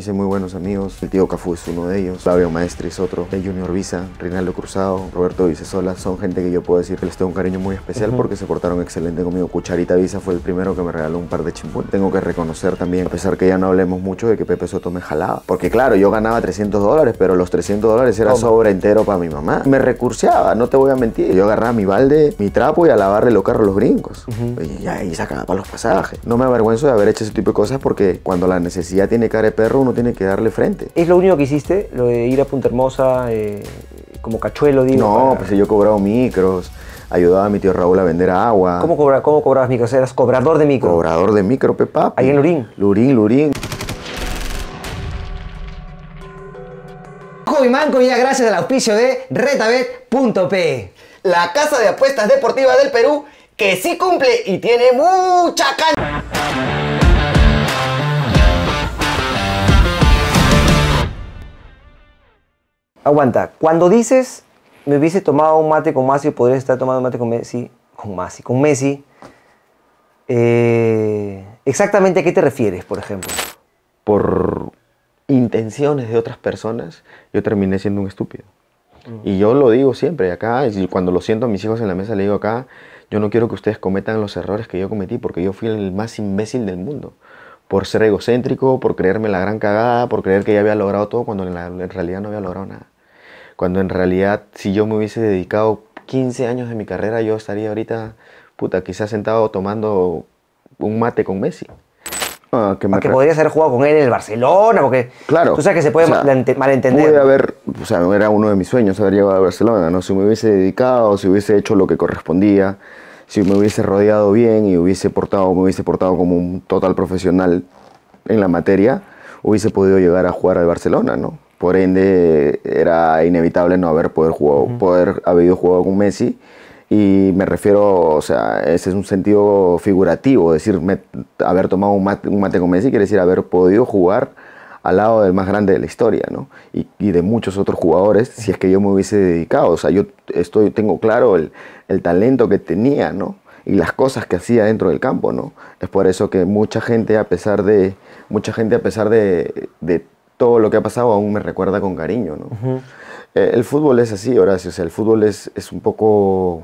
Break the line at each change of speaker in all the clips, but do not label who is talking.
Hice muy buenos amigos, el tío Cafú es uno de ellos, Flavio Maestri es otro, el Junior Visa, Rinaldo Cruzado, Roberto Vicesola, son gente que yo puedo decir que les tengo un cariño muy especial porque se portaron excelente conmigo. Cucharita Visa fue el primero que me regaló un par de chimpunes. Tengo que reconocer también, a pesar que ya no hablemos mucho, de que Pepe Soto me jalaba. Porque claro, yo ganaba 300 dólares, pero los 300 dólares era sobra entero para mi mamá. Me recurseaba, no te voy a mentir. Yo agarraba mi balde, mi trapo y a lavarle los carros a los gringos. Y ahí sacaba para los pasajes. No me avergüenzo de haber hecho ese tipo de cosas porque cuando la necesidad tiene cara de perro, tiene que darle frente.
¿Es lo único que hiciste, lo de ir a Punta Hermosa eh, como cachuelo, digo? No,
pues yo he cobrado micros, ayudaba a mi tío Raúl a vender agua. ¿Cómo,
cobra, cómo cobrabas micros?
¿Eras cobrador de micro? Cobrador de micro, pepa. Ahí en Lurín. Lurín, Lurín.
Hobby Manco ya gracias al auspicio de retabet.p. La casa de apuestas deportivas del Perú que sí cumple y tiene
mucha cancha.
Aguanta, cuando dices, me hubiese tomado un mate con Messi, podría estar tomando un mate con Messi, con Messi, con Messi, eh, exactamente a qué te refieres, por ejemplo. Por intenciones de otras personas, yo terminé siendo
un estúpido. Mm. Y yo lo digo siempre acá, y cuando lo siento a mis hijos en la mesa, le digo acá, yo no quiero que ustedes cometan los errores que yo cometí, porque yo fui el más imbécil del mundo. Por ser egocéntrico, por creerme la gran cagada, por creer que ya había logrado todo, cuando en realidad no había logrado nada. Cuando en realidad si yo me hubiese dedicado 15 años de mi carrera, yo estaría ahorita, puta, quizás sentado tomando un mate con Messi. Ah, que, haber
jugado con él en el Barcelona, porque claro, tú sabes que se puede malentender.
haber, o sea, era uno de mis sueños haber llegado a Barcelona, ¿no? Si me hubiese dedicado, si hubiese hecho lo que correspondía, si me hubiese rodeado bien y hubiese portado, me hubiese portado como un total profesional en la materia, hubiese podido llegar a jugar al Barcelona, ¿no? Por ende, era inevitable no haber poder, jugar poder jugado con Messi. Y me refiero, o sea, ese es un sentido figurativo, decir, haber tomado un mate, con Messi quiere decir haber podido jugar al lado del más grande de la historia, ¿no? Y, de muchos otros jugadores, si es que yo me hubiese dedicado, o sea, yo estoy, tengo claro el, talento que tenía, ¿no? y las cosas que hacía dentro del campo, ¿no? Es por eso que mucha gente, a pesar de, mucha gente a pesar de todo lo que ha pasado aún me recuerda con cariño, ¿no? Eh, el fútbol es así, Horacio, el fútbol es, es un poco,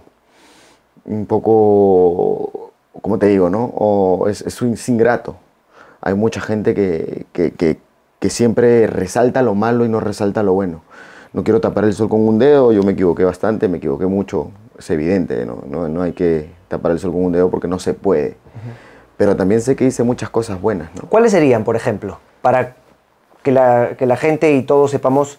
un poco, ¿cómo te digo, no? es, un singrato. ingrato. Hay mucha gente que, que, que, siempre resalta lo malo y no resalta lo bueno. No quiero tapar el sol con un dedo, yo me equivoqué bastante, me equivoqué mucho, es evidente, ¿no? No, no hay que tapar el sol con un dedo porque no se puede. Pero también sé que hice muchas cosas buenas,
¿Cuáles serían, por ejemplo, para que la, gente y todos sepamos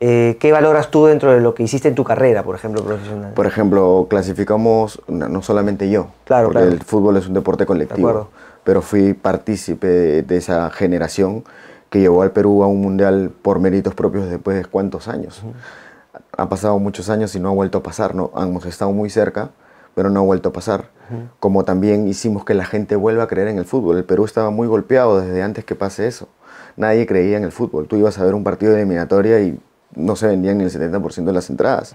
eh, qué valoras tú dentro de lo que hiciste en tu carrera, por ejemplo, profesional. Por
ejemplo, clasificamos, no solamente yo, claro, el fútbol es un deporte colectivo, pero fui partícipe de, esa generación que llevó al Perú a un mundial por méritos propios después de cuántos años. Han pasado muchos años y no ha vuelto a pasar, no, hemos estado muy cerca, pero no ha vuelto a pasar. Como también hicimos que la gente vuelva a creer en el fútbol. El Perú estaba muy golpeado desde antes que pase eso nadie creía en el fútbol. Tú ibas a ver un partido de eliminatoria y no se vendían ni el 70% de las entradas.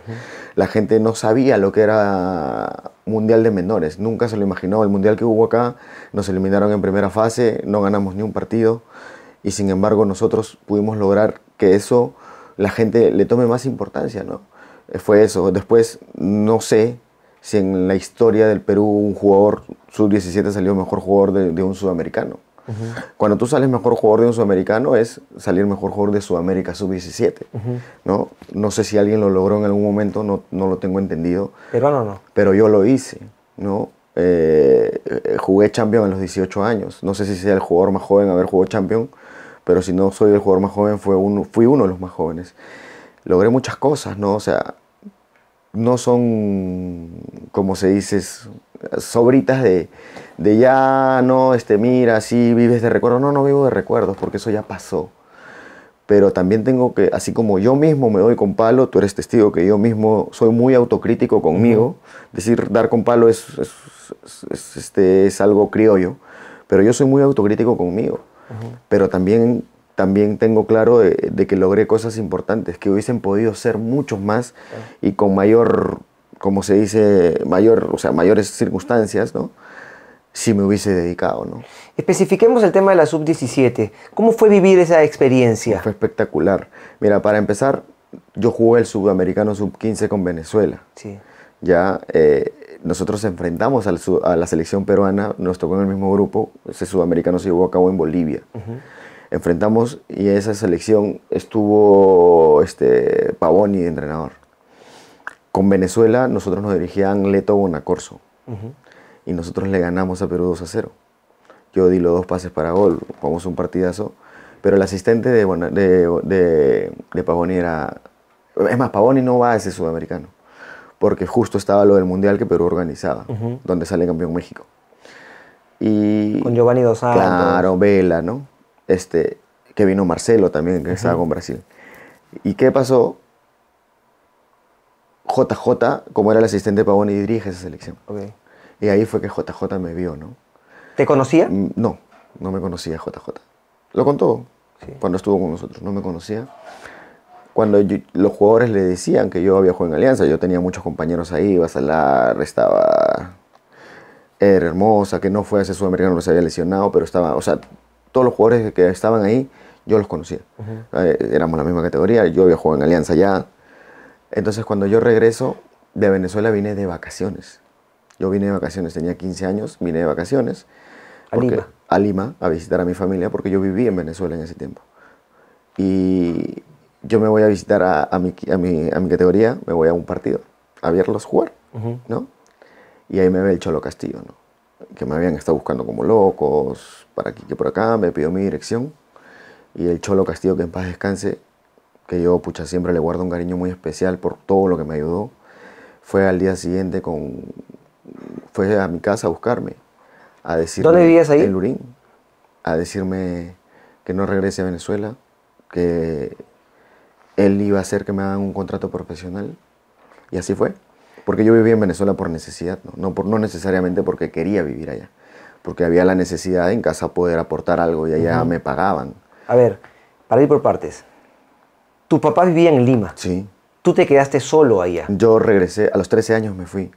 La gente no sabía lo que era Mundial de Menores, nunca se lo imaginó. El Mundial que hubo acá, nos eliminaron en primera fase, no ganamos ni un partido y sin embargo nosotros pudimos lograr que eso la gente le tome más importancia, ¿no? Eh, fue eso. Después, no sé si en la historia del Perú un jugador sub-17 salió mejor jugador de un sudamericano. Cuando tú sales mejor jugador de un sudamericano es salir mejor jugador de Sudamérica sub-17. ¿no? no sé si alguien lo logró en algún momento, no, no lo tengo entendido. no. Pero yo lo hice. ¿no? Eh, eh, jugué champion a los 18 años. No sé si sea el jugador más joven haber jugado champion, pero si no soy el jugador más joven, fue uno, fui uno de los más jóvenes. Logré muchas cosas, ¿no? O sea, no son, como se dice, sobritas de, de ya, no, este, mira, sí, vives de recuerdos. No, no vivo de recuerdos porque eso ya pasó. Pero también tengo que, así como yo mismo me doy con palo, tú eres testigo que yo mismo soy muy autocrítico conmigo. Decir dar con palo es, este, es algo criollo, pero yo soy muy autocrítico conmigo. Pero también, también tengo claro de, que logré cosas importantes, que hubiesen podido ser muchos más y con mayor como se dice, mayor, o sea, mayores circunstancias, ¿no? Si me hubiese dedicado, ¿no? Especifiquemos el tema de la sub-17. ¿Cómo fue vivir esa experiencia? Fue espectacular. Mira, para empezar, yo jugué el sudamericano sub-15 con Venezuela. Sí. Ya eh, nosotros enfrentamos a la selección peruana, nos tocó en el mismo grupo, ese sudamericano se llevó a cabo en Bolivia. Enfrentamos y esa selección estuvo este, Pavoni entrenador. Con Venezuela nosotros nos dirigían Leto Bonacorso y nosotros le ganamos a Perú 2 a 0. Yo di los dos pases para gol, jugamos un partidazo, pero el asistente de, Pavoni era... Es más, Pavoni no va a ese sudamericano, porque justo estaba lo del Mundial que Perú organizaba, donde sale campeón México. Y, Con Giovanni Dos Claro, Vela, ¿no? Este, que vino Marcelo también, que estaba con Brasil. ¿Y qué pasó? JJ, como era el asistente de Pavón, y dirige esa selección. Y ahí fue que JJ me vio, ¿no? ¿Te conocía? Mm, no, no me conocía JJ. Lo contó cuando estuvo con nosotros, no me conocía. Cuando los jugadores le decían que yo había jugado en Alianza, yo tenía muchos compañeros ahí, Basalar, estaba era Hermosa, que no fue a ese sudamericano, se había lesionado, pero estaba, o sea, todos los jugadores que estaban ahí, yo los conocía. Eh, éramos la misma categoría, yo había jugado en Alianza ya, entonces cuando yo regreso de Venezuela vine de vacaciones. Yo vine de vacaciones, tenía 15 años, vine de vacaciones. A Lima. A Lima, a visitar a mi familia, porque yo viví en Venezuela en ese tiempo. Y yo me voy a visitar a, mi, a, mi, mi, categoría, me voy a un partido, a verlos jugar, ¿no? Y ahí me ve el Cholo Castillo, ¿no? Que me habían estado buscando como locos, para aquí, que por acá, me pidió mi dirección. Y el Cholo Castillo, que en paz descanse, que yo, pucha, siempre le guardo un cariño muy especial por todo lo que me ayudó, fue al día siguiente con... fue a mi casa a buscarme, a decirme... ¿Dónde vivías ahí? En Lurín, a decirme que no regrese a Venezuela, que él iba a hacer que me hagan un contrato profesional, y así fue. Porque yo vivía en Venezuela por necesidad, no, no, por, no necesariamente porque quería vivir allá, porque había la necesidad en casa poder aportar algo y allá me pagaban. A ver, para
ir por partes, tu papá vivía en Lima. Sí. Tú te quedaste solo allá. Yo regresé, a los 13 años me fui.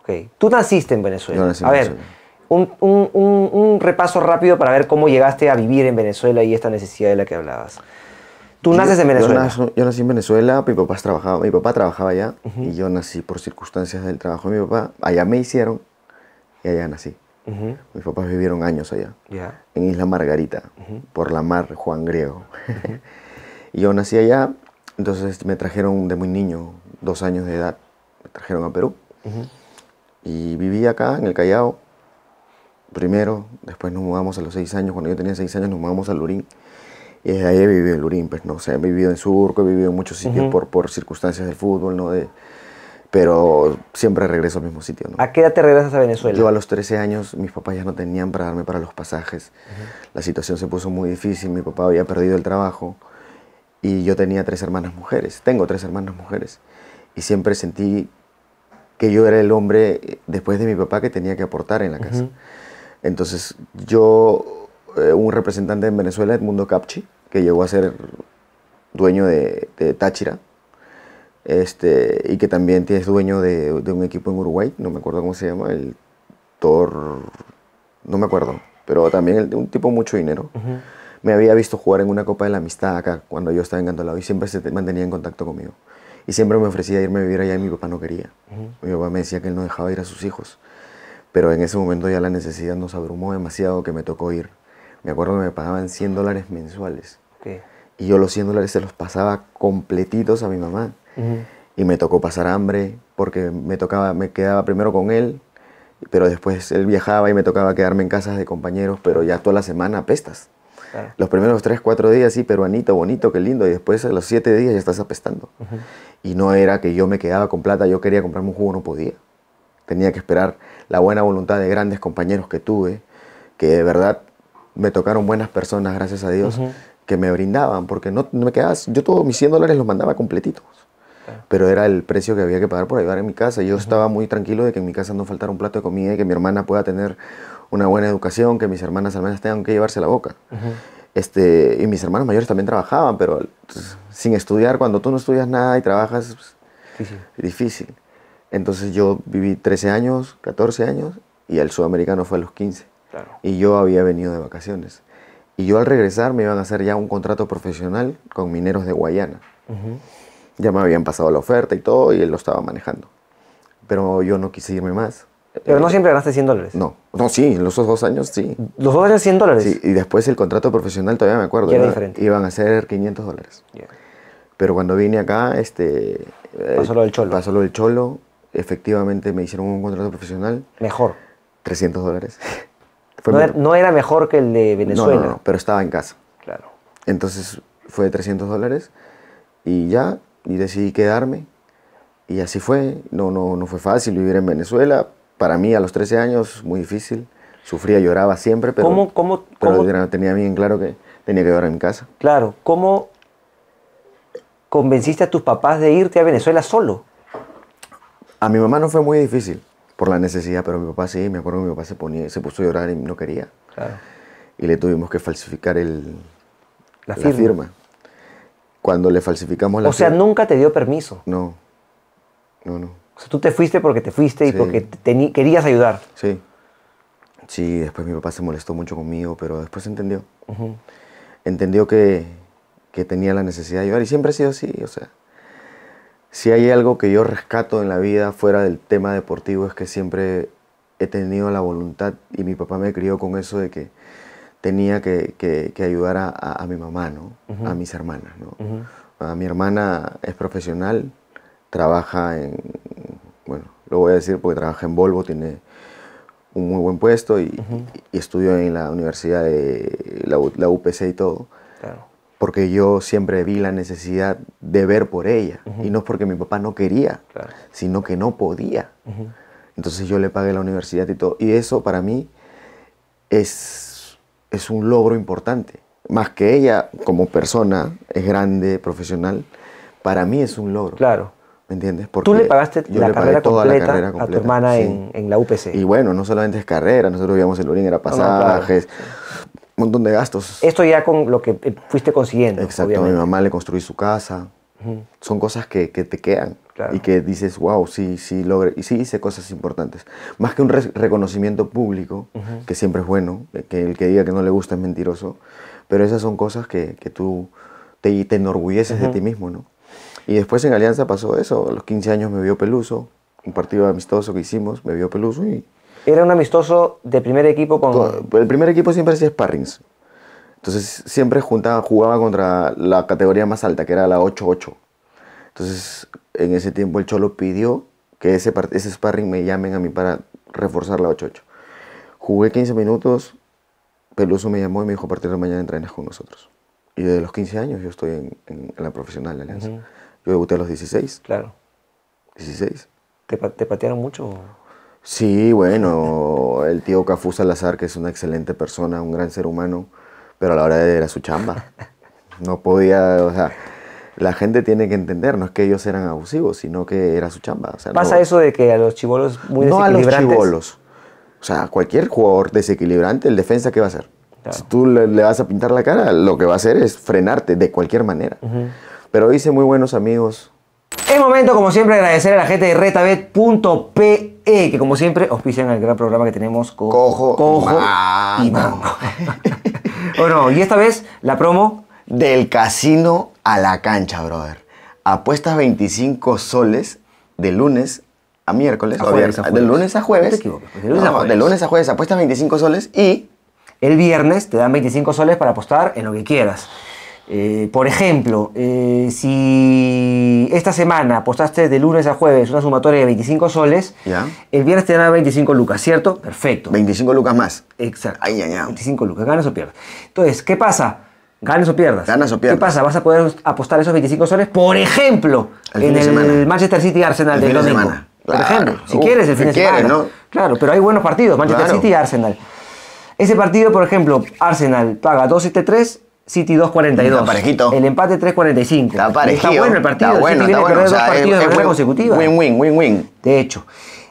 Ok. Tú naciste en Venezuela. Yo nací en a ver, un, repaso rápido para ver cómo llegaste a vivir en Venezuela y esta necesidad de la que hablabas.
Tú naces en Venezuela.
Yo, nací en Venezuela, mi papá trabajaba, mi papá trabajaba allá y yo nací por circunstancias del trabajo de mi papá. Allá me hicieron y allá nací. Mis papás vivieron años allá, Ya. en Isla Margarita, por la mar Juan Griego. yo nací allá, entonces me trajeron de muy niño, dos años de edad, me trajeron a Perú. Y viví acá, en el Callao, primero, después nos mudamos a los seis años, cuando yo tenía seis años nos mudamos a Lurín. Y desde ahí he vivido en Lurín, pues no, sé, he vivido en Surco, he vivido en muchos sitios por, por circunstancias del fútbol, ¿no? De, pero siempre regreso al mismo sitio.
¿A qué edad te regresas a Venezuela? Yo a
los 13 años, mis papás ya no tenían para darme para los pasajes. La situación se puso muy difícil, mi papá había perdido el trabajo y yo tenía tres hermanas mujeres, tengo tres hermanas mujeres, y siempre sentí que yo era el hombre eh, después de mi papá que tenía que aportar en la casa. Entonces yo, eh, un representante en Venezuela, Edmundo Capchi, que llegó a ser dueño de, Táchira, este, y que también es dueño de, un equipo en Uruguay, no me acuerdo cómo se llama, el Tor, no me acuerdo, pero también el, un tipo mucho dinero me había visto jugar en una Copa de la Amistad acá cuando yo estaba en y siempre se mantenía en contacto conmigo. Y siempre me ofrecía irme a vivir allá y mi papá no quería. Mi papá me decía que él no dejaba ir a sus hijos. Pero en ese momento ya la necesidad nos abrumó demasiado que me tocó ir. Me acuerdo que me pagaban 100 dólares mensuales. Y yo los 100 dólares se los pasaba completitos a mi mamá. Y me tocó pasar hambre porque me, tocaba, me quedaba primero con él, pero después él viajaba y me tocaba quedarme en casas de compañeros, pero ya toda la semana pestas. Los primeros tres, cuatro días, sí, peruanito, bonito, qué lindo, y después a los siete días ya estás apestando. Y no era que yo me quedaba con plata, yo quería comprarme un jugo, no podía. Tenía que esperar la buena voluntad de grandes compañeros que tuve, que de verdad me tocaron buenas personas, gracias a Dios, que me brindaban, porque no, me quedas yo todos mis 100 dólares los mandaba completitos pero era el precio que había que pagar por ayudar en mi casa. Yo estaba muy tranquilo de que en mi casa no faltara un plato de comida y que mi hermana pueda tener una buena educación, que mis hermanas al menos tengan que llevarse la boca. este, y mis hermanos mayores también trabajaban, pero pues, sin estudiar, cuando tú no estudias nada y trabajas, es pues, difícil. Entonces yo viví 13 años, 14 años, y el sudamericano fue a los 15. Claro. Y yo había venido de vacaciones. Y yo al regresar me iban a hacer ya un contrato profesional con mineros de Guayana. Ya me habían pasado la oferta y todo, y él lo estaba manejando. Pero yo no quise irme más. Pero no siempre ganaste 100 dólares. No, no, sí, en los dos años sí. ¿Los dos años 100 dólares? Sí, y después el contrato profesional todavía me acuerdo. Iban a ser 500 dólares. Pero cuando vine acá, este. Eh, pasó lo del cholo. Pasó lo del cholo. Efectivamente me hicieron un contrato profesional. Mejor. 300 dólares.
No era, mejor que el de Venezuela. No, no,
pero estaba en casa. Claro. Entonces fue de 300 dólares y ya, y decidí quedarme. Y así fue. No, no, no fue fácil vivir en Venezuela, para mí a los 13 años muy difícil. Sufría, lloraba siempre, pero, tenía bien claro que tenía que llorar en casa. Claro, ¿cómo
convenciste a tus papás de irte a Venezuela solo?
A mi mamá no fue muy difícil por la necesidad, pero mi papá sí, me acuerdo que mi papá se, ponía, se puso a llorar y no quería. Y le tuvimos que falsificar el, la, firma. Cuando le falsificamos la firma. O sea,
nunca te dio permiso.
No, no, no.
O sea, tú te fuiste porque te fuiste y porque
querías ayudar. Sí. Sí, después mi papá se molestó mucho conmigo, pero después entendió. Entendió que, que tenía la necesidad de ayudar y siempre ha sido así, o sea. Si hay algo que yo rescato en la vida fuera del tema deportivo es que siempre he tenido la voluntad y mi papá me crió con eso de que tenía que, que, ayudar a, mi mamá, ¿no? A mis hermanas, ¿no? a mi hermana es profesional, trabaja en bueno, lo voy a decir porque trabaja en Volvo, tiene un muy buen puesto y, estudio estudió en la universidad de la, UPC y todo. Claro. Porque yo siempre vi la necesidad de ver por ella. Y no es porque mi papá no quería, sino que no podía. Entonces yo le pagué la universidad y todo. Y eso para mí es, es un logro importante. Más que ella como persona es grande, profesional, para mí es un logro. Claro. ¿Me entiendes? Porque Tú le pagaste la, carrera completa a tu hermana en, en, la UPC. Y bueno, no solamente es carrera, nosotros vivíamos el Urín, era pasajes, un montón de gastos. Esto ya con lo que eh, fuiste consiguiendo. Exacto, a mi mamá le construí su casa. Son cosas que, que te quedan y que dices, wow, sí, sí logré, y sí hice cosas importantes. Más que un reconocimiento público, que siempre es bueno, eh, que el que diga que no le gusta es mentiroso, pero esas son cosas que, que tú te, te enorgulleces de ti mismo, ¿no? Y después en Alianza pasó eso. A los 15 años me vio Peluso, un partido amistoso que hicimos, me vio Peluso y...
Era un amistoso de primer equipo
con... El primer equipo siempre hacía sparrings. Entonces siempre juntaba, jugaba contra la categoría más alta, que era la 8-8. Entonces en ese tiempo el Cholo pidió que ese, ese sparring me llamen a mí para reforzar la 8-8. Jugué 15 minutos, Peluso me llamó y me dijo, a partir de mañana entrenas con nosotros. Y desde los 15 años yo estoy en, la profesional de Alianza. Yo debuté a los 16. Claro. 16.
¿Te, te patearon mucho?
Sí, bueno, el tío Cafú Salazar, que es una excelente persona, un gran ser humano, pero a la hora de era su chamba. No podía, o sea, la gente tiene que entender, no es que ellos eran abusivos, sino que era su chamba. ¿Pasa eso
de que a los chivolos muy No a los chibolos.
O sea, cualquier jugador desequilibrante, el defensa, ¿qué va a hacer? Si tú le, vas a pintar la cara, lo que va a hacer es frenarte de cualquier
manera pero hice muy buenos amigos. Es momento, como siempre, agradecer a la gente de retabet.pe, que como siempre auspician el gran programa que tenemos con Cojo, y Mango. bueno, y esta vez la promo... Del
casino a la cancha, brother. Apuestas 25 soles de lunes
a miércoles, de lunes a jueves. No a jueves. de lunes a jueves apuestas 25 soles y... El viernes te dan 25 soles para apostar en lo que quieras. Eh, por ejemplo, eh, si esta semana apostaste de lunes a jueves una sumatoria de 25 soles, el viernes te dan 25 lucas, ¿cierto? Perfecto. 25 lucas más. Exacto. 25 lucas, ganas o pierdas. Entonces, ¿qué pasa? Ganas o pierdas. Ganas o pierdas. ¿Qué pasa? Vas a poder apostar esos 25 soles, por ejemplo, en el Manchester City Arsenal de domingo. Semana. Por ejemplo, si uh, quieres el fin de semana. ¿no? Claro, pero hay buenos partidos, Manchester City y Arsenal. Ese partido, por ejemplo, Arsenal paga 3... City 2.42. Parejito. El empate 3-45 Está parejito Está bueno el partido. Está bueno, está bueno. dos partidos de Win-win, win-win. De hecho.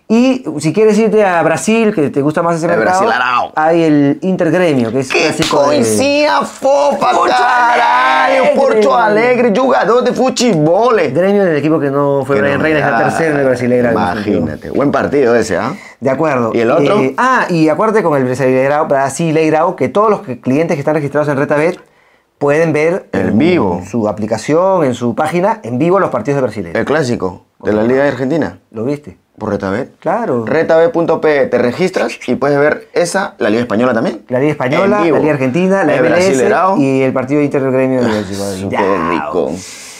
Y si quieres irte a Brasil, que te gusta más ese el mercado, hay el Intergremio, que es ¡Qué clásico coincía
de... fofa, caray! Alegre. Porto Alegre,
jugador de fútbol. Gremio del equipo que no fue Brian Reina, es el tercero en el Imagínate, buen partido ese, ¿ah? De acuerdo. ¿Y el otro? Eh, ah, y acuérdate con el Brasil que todos los clientes que están registrados en Retabet pueden ver en vivo su aplicación, en su página, en vivo los partidos de Brasil. El clásico de la Liga de Argentina. ¿Lo viste? Por RetaB. Claro.
RetaB.pe te registras y puedes ver esa, la Liga Española también. La Liga Española, la Liga Argentina, la MLS
y el partido Inter Gremio de ah, Brasil. rico.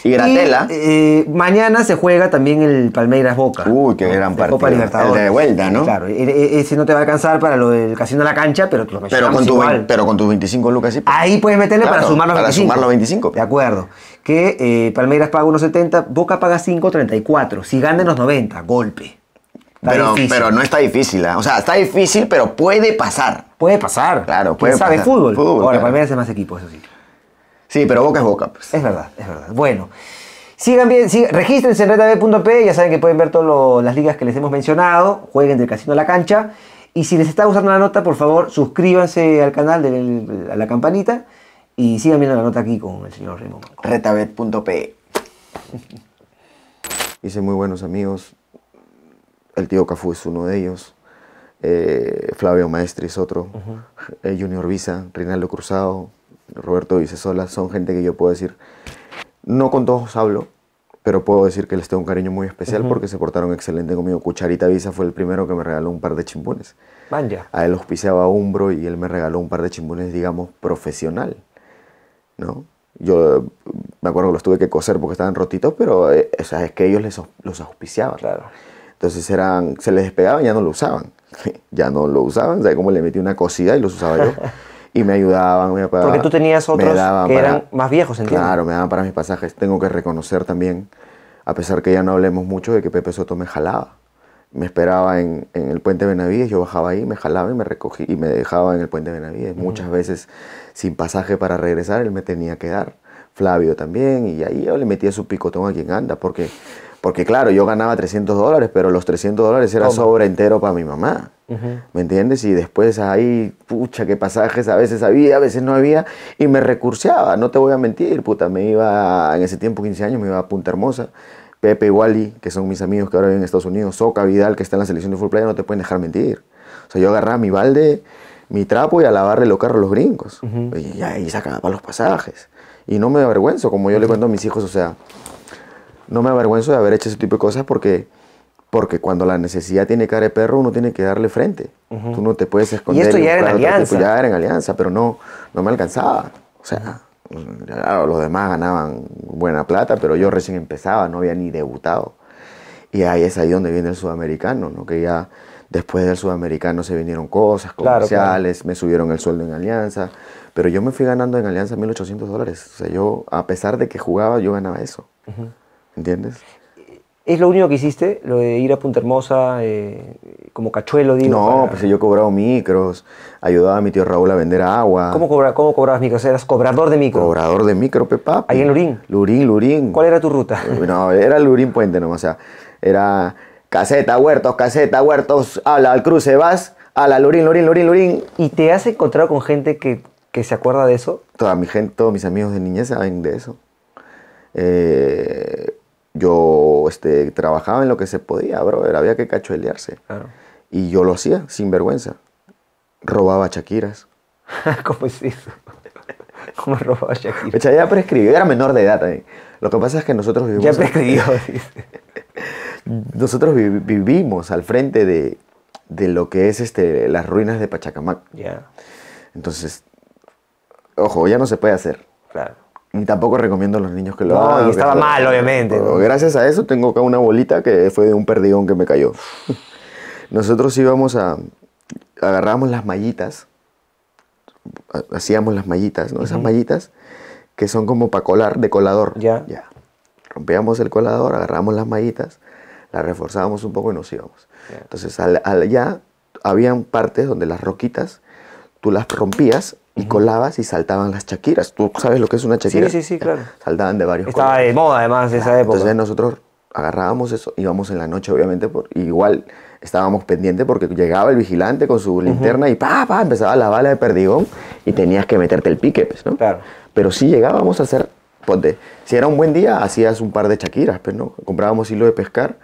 Y Gratela. Eh, mañana se juega también el Palmeiras Boca. Uy, qué gran partido. Copa de vuelta, ¿no? Claro, e, e, ese no te va a alcanzar para lo del casino a la cancha, pero lo pero con, tu pero con tus 25 lucas sí. Pues. Ahí puedes meterle para sumar los 25. Para sumar los 25. De acuerdo. Que eh, Palmeiras paga 1.70, Boca paga 5.34. Si gana los 90, golpe. Pero, no está
difícil. ¿ah?
O sea, está difícil, pero puede pasar. Puede
pasar. Claro, puede ¿Quién sabe fútbol. Ahora, Palmeiras
es más equipo, eso sí. Sí, pero boca es boca. Pues. Es verdad, es verdad. Bueno. Sigan bien, sigan, regístrense en redab.p, ya saben que pueden ver todas las ligas que les hemos mencionado, jueguen del casino a la cancha. Y si les está gustando la nota, por favor, suscríbanse al canal, denle a la campanita y sigan viendo la nota aquí con el señor Raymond. Retabet.p. Hice muy buenos amigos.
El tío Cafú es uno de ellos. Eh, Flavio Maestri es otro. Eh, Junior Visa, Rinaldo Cruzado, Roberto Vicesola, son gente que yo puedo decir, no con todos hablo, pero puedo decir que les tengo un cariño muy especial porque se portaron excelente conmigo. Cucharita Visa fue el primero que me regaló un par de chimbones. A él auspiciaba Umbro y él me regaló un par de chimbones, digamos, profesional, ¿no? Yo eh, me acuerdo que los tuve que coser porque estaban rotitos, pero eh, es que ellos los auspiciaban. Claro. Entonces eran, se les despegaban y ya no lo usaban. ya no lo usaban, como le metí una cosida y los usaba yo. y me ayudaban. Me Porque tú tenías otros que eran más
viejos, ¿entiendes? Claro,
me daban para mis pasajes. Tengo que reconocer también, a pesar que ya no hablemos mucho, de que Pepe Soto me jalaba. Me esperaba en, el puente Benavides, yo bajaba ahí, me jalaba y me recogí y me dejaba en el puente Benavides. Muchas veces sin pasaje para regresar, él me tenía que dar. Flavio también, y ahí yo le metía su picotón a quien anda, porque porque claro, yo ganaba 300 dólares, pero los 300 dólares era sobra sobre entero para mi mamá. ¿Me entiendes? Y después ahí, pucha, qué pasajes a veces había, a veces no había. Y me recurseaba, no te voy a mentir, puta. Me iba, en ese tiempo, 15 años, me iba a Punta Hermosa. Pepe y Wally, que son mis amigos que ahora viven en Estados Unidos. Soca Vidal, que está en la selección de full player. no te pueden dejar mentir. O sea, yo agarraba mi balde, mi trapo y a lavarle los carros a los gringos. Y ahí sacaba los pasajes. Y no me avergüenzo, como yo le cuento a mis hijos, o sea no me avergüenzo de haber hecho ese tipo de cosas porque, porque cuando la necesidad tiene cara de perro, uno tiene que darle frente. Tú no te puedes esconder. Y esto ya era en alianza. ya era en alianza, pero no, no me alcanzaba. O sea, los demás ganaban buena plata, pero yo recién empezaba, no había ni debutado. Y ahí es ahí donde viene el sudamericano, ¿no? Que ya después del sudamericano se vinieron cosas comerciales, me subieron el sueldo en Alianza, pero yo me fui ganando en Alianza 1.800 dólares. O sea, yo, a pesar de que jugaba, yo ganaba eso. ¿Entiendes?
¿Es lo único que hiciste, lo de ir a Punta Hermosa eh, como cachuelo, digo? No, pues
yo cobrado micros, ayudaba a mi tío Raúl a vender agua. ¿Cómo, cobra, cobrabas
micros? ¿Eras cobrador de micro?
Cobrador de micro, pepa. ¿Ahí en Lurín? Lurín, Lurín. ¿Cuál era tu ruta? No, era Lurín Puente no, o sea, era caseta, huertos, caseta, huertos, ala, al cruce, vas, la Lurín, Lurín, Lurín, Lurín. ¿Y te has encontrado con gente que, que se acuerda de eso? Toda mi gente, todos mis amigos de niñez saben de eso. Eh yo este, trabajaba en lo que se podía, brother, había que cachuelearse. Y yo lo hacía sin vergüenza. Robaba Shakiras.
¿Cómo es eso?
¿Cómo robaba
chaquiras? O ya prescribió, era menor de edad también. Eh. Lo que pasa es que nosotros vivimos. Ya prescribió, dice. Nosotros vivimos al frente de, lo que es este, las ruinas de Pachacamac. Ya. Entonces, ojo, ya no se puede hacer. Claro ni tampoco recomiendo a los niños que lo hagan. No, y estaba mal, obviamente. Gracias a eso tengo acá una bolita que fue de un perdigón que me cayó. Nosotros íbamos a. agarramos las mallitas. Hacíamos las mallitas, ¿no? Esas mallitas que son como para colar, de colador. Ya. Ya. Rompíamos el colador, agarramos las mallitas, las reforzábamos un poco y nos íbamos. Entonces, allá al, ya habían partes donde las roquitas tú las rompías y colabas y saltaban las chaquiras. ¿Tú sabes lo que es una chaquira? Sí, sí, sí, claro. Saltaban de varios Estaba de moda además esa época. Entonces nosotros agarrábamos eso, íbamos en la noche obviamente, por, igual estábamos pendientes porque llegaba el vigilante con su linterna y pa, empezaba la bala de perdigón y tenías que meterte el pique, pues, ¿no? Claro. Pero sí llegábamos a hacer, si era un buen día hacías un par de chaquiras, pero pues, ¿no? Comprábamos hilo de pescar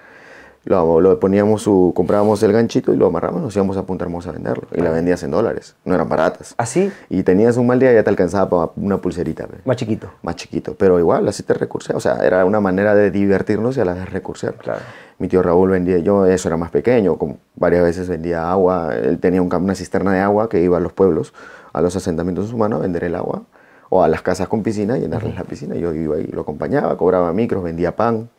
lo, poníamos comprábamos el ganchito y lo amarrábamos, nos íbamos a Punta a venderlo. Y la vendías en dólares, no eran baratas. ¿Así? ¿Ah, y tenías un mal día y ya te alcanzaba para una pulserita. Más chiquito. Más chiquito, pero igual, así te recursé. O sea, era una manera de divertirnos y a la vez recursear. Claro. Mi tío Raúl vendía, yo eso era más pequeño, como varias veces vendía agua, él tenía un, una cisterna de agua que iba a los pueblos, a los asentamientos humanos a vender el agua, o a las casas con piscina, llenarles la piscina, yo iba y lo acompañaba, cobraba micros, vendía pan.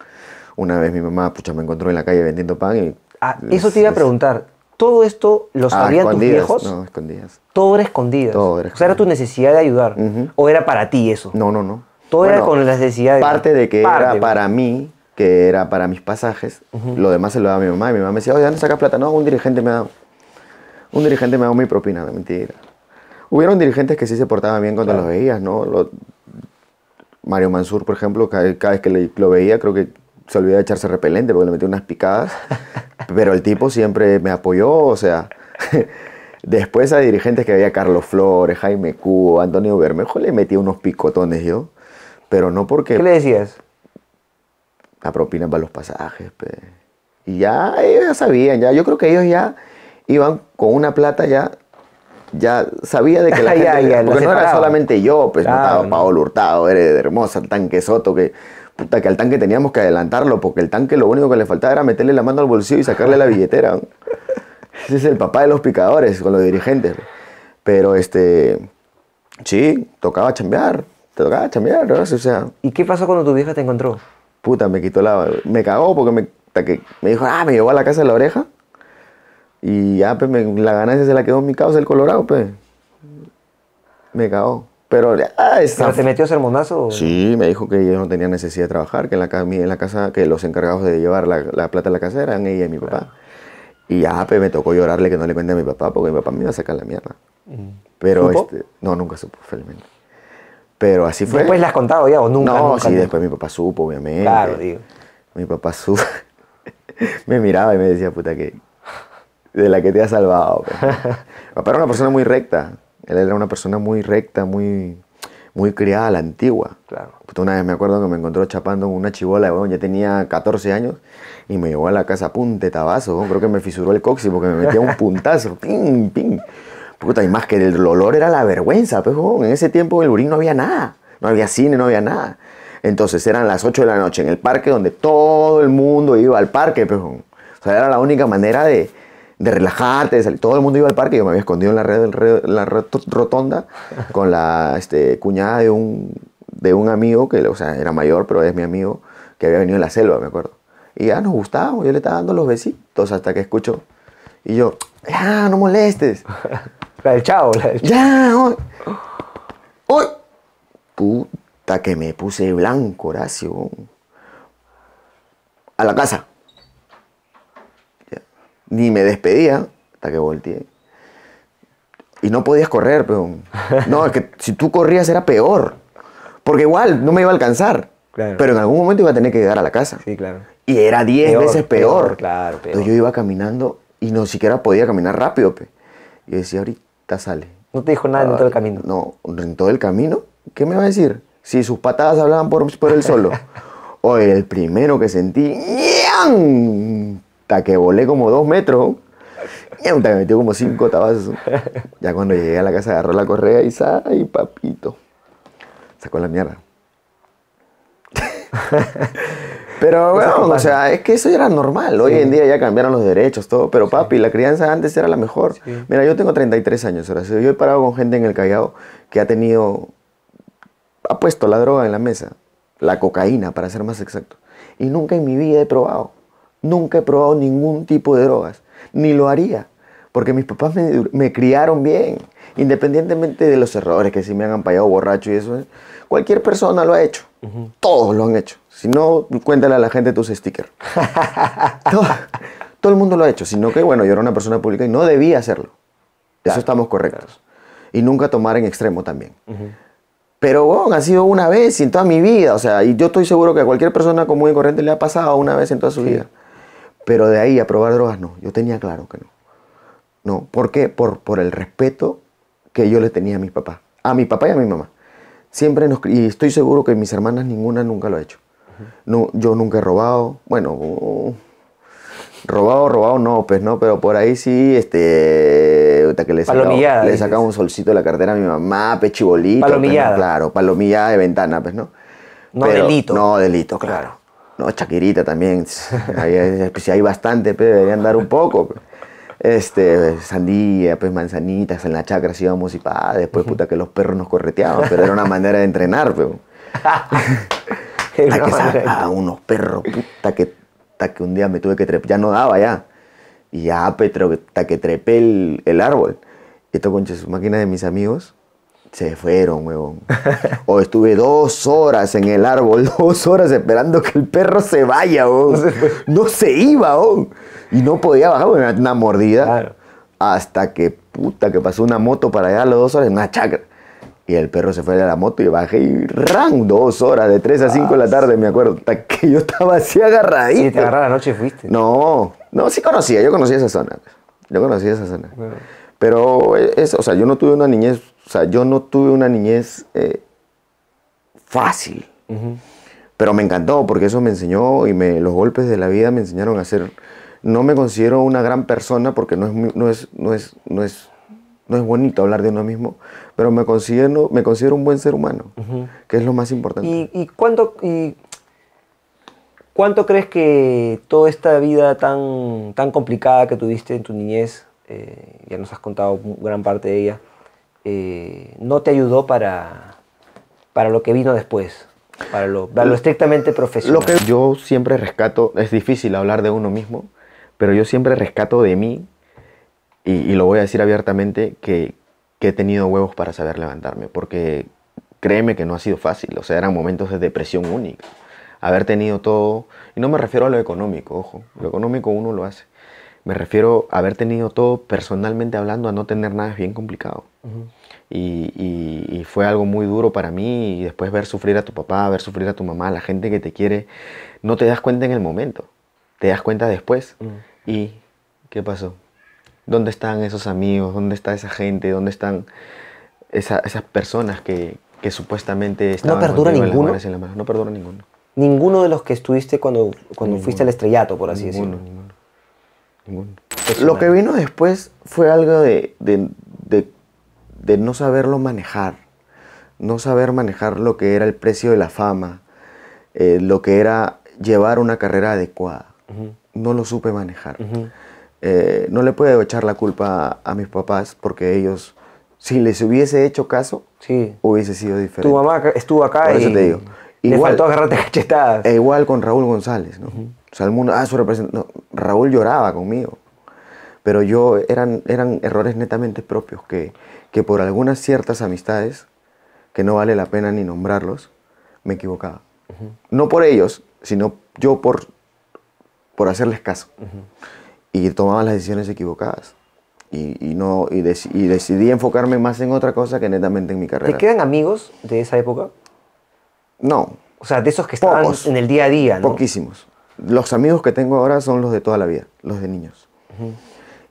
Una vez mi mamá, pucha, me encontró en la calle vendiendo pan
y... Ah, ah eso te iba a preguntar. ¿Todo esto lo sabían ah, tus viejos? No, escondidas. Todo era escondidas. Todo era escondidas. O era tu necesidad de ayudar. ¿O era para ti eso? No, no, no. Todo era con
la necesidad de... Parte de que era para mí, que era para mis pasajes, lo demás se lo daba a mi mamá. Y mi mamá me decía, oye, ¿dónde sacas plata? No, un dirigente me ha dado... Un dirigente me ha dado mi propina, mentira. Hubieron dirigentes que sí se portaban bien cuando los veías, ¿no? Mario Mansur, por ejemplo, cada, vez que lo veía, creo que se olvidó de echarse repelente porque le metió unas picadas, pero el tipo siempre me apoyó, o sea. Después a dirigentes que había Carlos Flores, Jaime Cubo, Antonio Bermejo, le metí unos picotones yo, pero no porque... ¿Qué le decías? La propina para los pasajes, pues Y ya ellos ya sabían, ya yo creo que ellos ya iban con una plata ya, ya sabía de que la gente... porque no era solamente yo, pues no estaba Paolo Hurtado, eres de Hermosa, Tanque quesoto que puta, que al tanque teníamos que adelantarlo, porque el tanque lo único que le faltaba era meterle la mano al bolsillo y sacarle la billetera. Ese es el papá de los picadores con los dirigentes. Pero este, sí, tocaba chambear, tocaba chambear, ¿no? o sea. ¿Y qué pasó cuando tu vieja te encontró? Puta, me quitó la. Me cagó porque me, me dijo, ah, me llevó a la casa de la oreja. Y ya, pues, la ganancia se la quedó en mi causa el Colorado, pues. Me cagó.
Pero, ah, metió ¿Pero te metió
Sí, me dijo que ellos no tenían necesidad de trabajar, que en la, casa, que los encargados de llevar la, plata a la casa eran ella y mi papá. Y ya, pues, me tocó llorarle que no le cuente a mi papá, porque mi papá me iba a sacar la mierda.
Mm. Pero, este,
no, nunca supo, felizmente. Pero así fue. ¿Después le has contado
ya o nunca? No,
sí, después mi papá supo, obviamente. Claro, digo. Mi papá supo. me miraba y me decía, puta, que de la que te has salvado. Pero. Pues". papá era una persona muy recta. Él era una persona muy recta, muy, muy criada la antigua. Claro. una vez me acuerdo que me encontró chapando con una chibola, bueno, ya tenía 14 años, y me llevó a la casa punte tabazo. Creo que me fisuró el coxis porque me metía un puntazo. ¡Ping, ping! Puta, y más que el olor era la vergüenza, pues, en ese tiempo en el Burín no había nada. No había cine, no había nada. Entonces eran las 8 de la noche en el parque donde todo el mundo iba al parque, pues, O sea, era la única manera de, de relajarte, de salir. Todo el mundo iba al parque, yo me había escondido en la, red, en la rotonda con la este, cuñada de un, de un amigo, que o era mayor, pero es mi amigo, que había venido en la selva, me acuerdo. Y ya nos gustábamos, yo le estaba dando los besitos hasta que escucho. Y yo, ya, no molestes. La del chavo, la
Ya, hoy. hoy.
Puta que me puse blanco, Horacio. A la casa ni me despedía hasta que volteé. Y no podías correr, pero... No, es que si tú corrías era peor. Porque igual no me iba a alcanzar. Pero en algún momento iba a tener que llegar a la casa. Sí, claro. Y era 10 veces peor. claro, Entonces yo iba caminando y no siquiera podía caminar rápido. Pe. Y decía, ahorita sale. ¿No te dijo nada en todo el camino? No, en todo el camino. ¿Qué me va a decir? Si sus patadas hablaban por, el él solo. O el primero que sentí, que volé como dos metros. Y me metió como cinco tabazos. Ya cuando llegué a la casa agarró la correa y ¡ay, papito! Sacó la mierda. pero bueno, o sea, es que eso ya era normal. Hoy en día ya cambiaron los derechos, todo. Pero papi, la crianza antes era la mejor. Mira, yo tengo 33 años ahora. Yo he parado con gente en el Callao que ha tenido... Ha puesto la droga en la mesa. La cocaína, para ser más exacto. Y nunca en mi vida he probado. Nunca he probado ningún tipo de drogas, ni lo haría, porque mis papás me, criaron bien, independientemente de los errores que si me han payado borracho y eso. Cualquier persona lo ha hecho, todos lo han hecho. Si no, cuéntale a la gente tus stickers. todo, el mundo lo ha hecho, sino que, bueno, yo era una persona pública y no debía hacerlo. Eso estamos correctos. Y nunca tomar en extremo también. Pero, bueno, ha sido una vez en toda mi vida. O sea, y yo estoy seguro que a cualquier persona común y corriente le ha pasado una vez en toda su vida. Pero de ahí a probar drogas, no. Yo tenía claro que no. No, ¿por qué? Por, por el respeto que yo le tenía a mi papá. A mi papá y a mi mamá. Siempre nos... Y estoy seguro que mis hermanas ninguna nunca lo ha hecho. No, yo nunca he robado. Bueno, robado, robado no, pues no, pero por ahí sí, este. que le sacaba, un solcito de la cartera a mi mamá, pechibolito. Palomillada. claro, palomillada de ventana, pues no. No delito. No delito, claro. No, Chaquirita también. si pues, hay bastante, pero pues, deberían dar un poco. Este, sandía, pues manzanitas, en la chacra sí íbamos y pa, después puta que los perros nos correteaban, pero era una manera de entrenar, pero.
Pues. A
ah, unos perros, puta que, ta que un día me tuve que trepar, ya no daba ya. Y ya, Petro, que trepé el, árbol. Esto, con su máquina de mis amigos, se fueron, huevón. o estuve dos horas en el árbol, dos horas esperando que el perro se vaya, huevón. No se, iba, huevón. Y no podía bajar, huevón, una mordida. Hasta que, puta, que pasó una moto para allá a las dos horas, una chacra. Y el perro se fue de la moto y bajé y ran Dos horas, de 3 a cinco de la ah, tarde, me acuerdo. Hasta que yo estaba así agarradito. Sí, te agarraba la noche y fuiste. No, no, sí conocía, yo conocía esa zona. Yo conocía esa zona. Pero, es, o sea, yo no tuve una niñez o sea, yo no tuve una niñez eh, fácil, pero me encantó porque eso me enseñó y me, los golpes de la vida me enseñaron a ser... No me considero una gran persona porque no es, no es, no es, no es no es bonito hablar de uno mismo, pero me considero, me considero un buen ser humano, que es lo más importante.
¿Y, cuánto, y cuánto crees que toda esta vida tan, tan complicada que tuviste en tu niñez, eh, ya nos has contado gran parte de ella, eh, no te ayudó para, para lo que vino después, para lo, para lo estrictamente profesional. Lo que
yo siempre rescato, es difícil hablar de uno mismo, pero yo siempre rescato de mí, y, lo voy a decir abiertamente, que, que he tenido huevos para saber levantarme, porque créeme que no ha sido fácil, o sea, eran momentos de depresión única. Haber tenido todo, y no me refiero a lo económico, ojo, lo económico uno lo hace, me refiero a haber tenido todo personalmente hablando, a no tener nada es bien complicado. y, fue algo muy duro para mí. Y después ver sufrir a tu papá, ver sufrir a tu mamá, la gente que te quiere, no te das cuenta en el momento. Te das cuenta después. ¿Y qué pasó? ¿Dónde están esos amigos? ¿Dónde está esa gente? ¿Dónde están esas personas que, supuestamente estaban no perdura ninguno. no perdura
ninguno. Ninguno de los que estuviste cuando, cuando fuiste al estrellato, por así decirlo. Lo que vino después fue algo de, de,
de, no saberlo manejar, no saber manejar lo que era el precio de la fama, eh, lo que era llevar una carrera adecuada. No lo supe manejar. Eh, no le puedo echar la culpa a, mis papás porque ellos, si les hubiese hecho caso, sí. hubiese sido diferente. Tu
mamá estuvo acá y... te digo. Igual,
cachetadas. E igual con Raúl González, ¿no? ah, su Raúl lloraba conmigo. Pero yo, eran, eran errores netamente propios que, que por algunas ciertas amistades, que no vale la pena ni nombrarlos, me equivocaba. No por ellos, sino yo por, por hacerles caso. Y tomaba las decisiones equivocadas. Y, no, y, y, decidí enfocarme más en otra cosa que netamente en mi carrera. ¿Te quedan
amigos de esa época?
No. O sea, de esos que estaban en el día a día, ¿no? Poquísimos. Los amigos que tengo ahora son los de toda la vida, los de niños.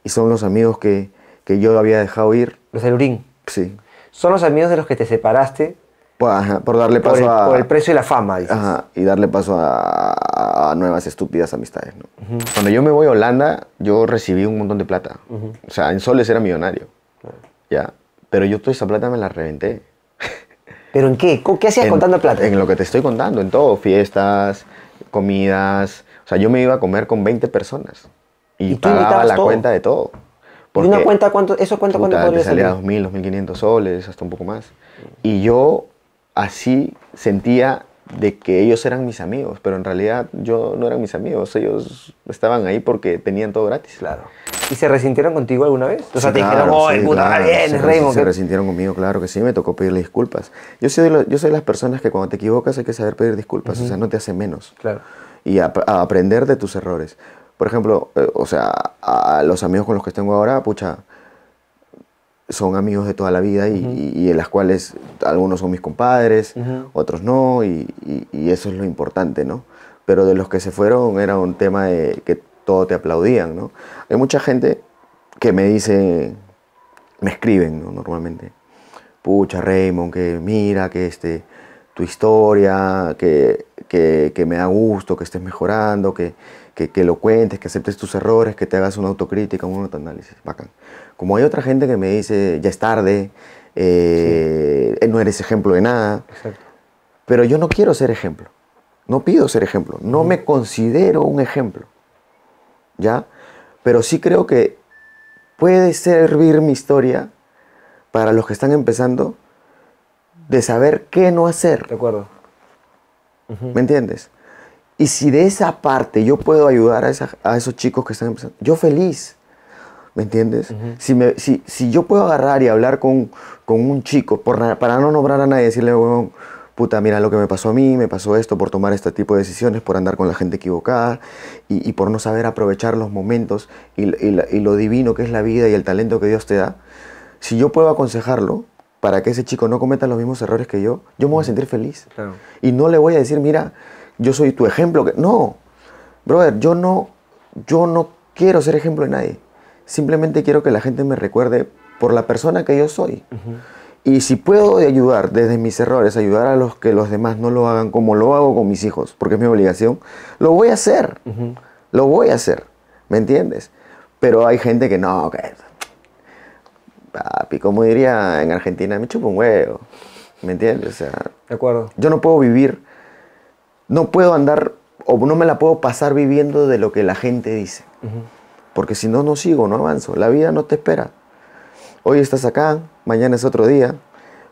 Y son los amigos que, que, yo había dejado ir. Los del Urín. Sí.
Son los amigos de los que te separaste.
Por, darle paso el, a... Por el precio y la fama, dices. Ajá, y darle paso a, nuevas estúpidas amistades, ¿no? Cuando yo me voy a Holanda, yo recibí un montón de plata. O sea, en soles era millonario. Ah. Ya. Pero yo toda esa plata me la reventé.
¿Pero en qué? ¿Qué hacías contando
plata? En lo que te estoy contando, en todo, fiestas, comidas. O sea, yo me iba a comer con 20 personas y, ¿Y pagaba la cuenta de todo. ¿Y una cuenta
cuánto, eso cuánto, puta, cuánto podría salir? salía
2.000, 2.500 soles, hasta un poco más. Y yo así sentía de que ellos eran mis amigos, pero en realidad yo no eran mis amigos, ellos estaban ahí porque tenían todo
gratis. Claro. ¿Y se resintieron contigo alguna vez? O sea, te claro, dijeron, claro, se, Se, resintieron
conmigo, claro que sí, me tocó pedirle disculpas. Yo soy, yo soy de las personas que cuando te equivocas hay que saber pedir disculpas, o sea, no te hace menos. Claro. Y aprender de tus errores. Por ejemplo, eh, o sea, a los amigos con los que tengo ahora, pucha, son amigos de toda la vida y, en las cuales algunos son mis compadres, otros no, y, eso es lo importante, ¿no? Pero de los que se fueron era un tema de que todo te aplaudían, ¿no? Hay mucha gente que me dice, me escriben ¿no? normalmente, pucha Raymond, que mira, que este, tu historia, que, que, me da gusto, que estés mejorando, que, que, lo cuentes, que aceptes tus errores, que te hagas una autocrítica, un autoanálisis, bacán. Como hay otra gente que me dice, ya es tarde, eh, no eres ejemplo de nada. Exacto. Pero yo no quiero ser ejemplo. No pido ser ejemplo. No me considero un ejemplo. ¿Ya? Pero sí creo que puede servir mi historia para los que están empezando de saber qué no hacer. De acuerdo. ¿Me entiendes? Y si de esa parte yo puedo ayudar a, a esos chicos que están empezando, yo feliz. ¿Me entiendes? si, me, si, si, yo puedo agarrar y hablar con, con un chico, por, para no nombrar a nadie, decirle, puta, mira lo que me pasó a mí, me pasó esto por tomar este tipo de decisiones, por andar con la gente equivocada y, y por no saber aprovechar los momentos y, y, lo divino que es la vida y el talento que Dios te da. Si yo puedo aconsejarlo para que ese chico no cometa los mismos errores que yo, yo me voy a sentir feliz. Claro. Y no le voy a decir, mira, yo soy tu ejemplo. No, brother, yo no, yo no quiero ser ejemplo de nadie. Simplemente quiero que la gente me recuerde por la persona que yo soy. Y si puedo ayudar desde mis errores, ayudar a los que los demás no lo hagan como lo hago con mis hijos, porque es mi obligación, lo voy a hacer. Lo voy a hacer. ¿Me entiendes? Pero hay gente que no, que... Papi, como diría en Argentina, me chupa un huevo. ¿Me entiendes? O sea, de acuerdo. Yo no puedo vivir, no puedo andar o no me la puedo pasar viviendo de lo que la gente dice porque si no, no sigo, no avanzo. La vida no te espera. Hoy estás acá, mañana es otro día.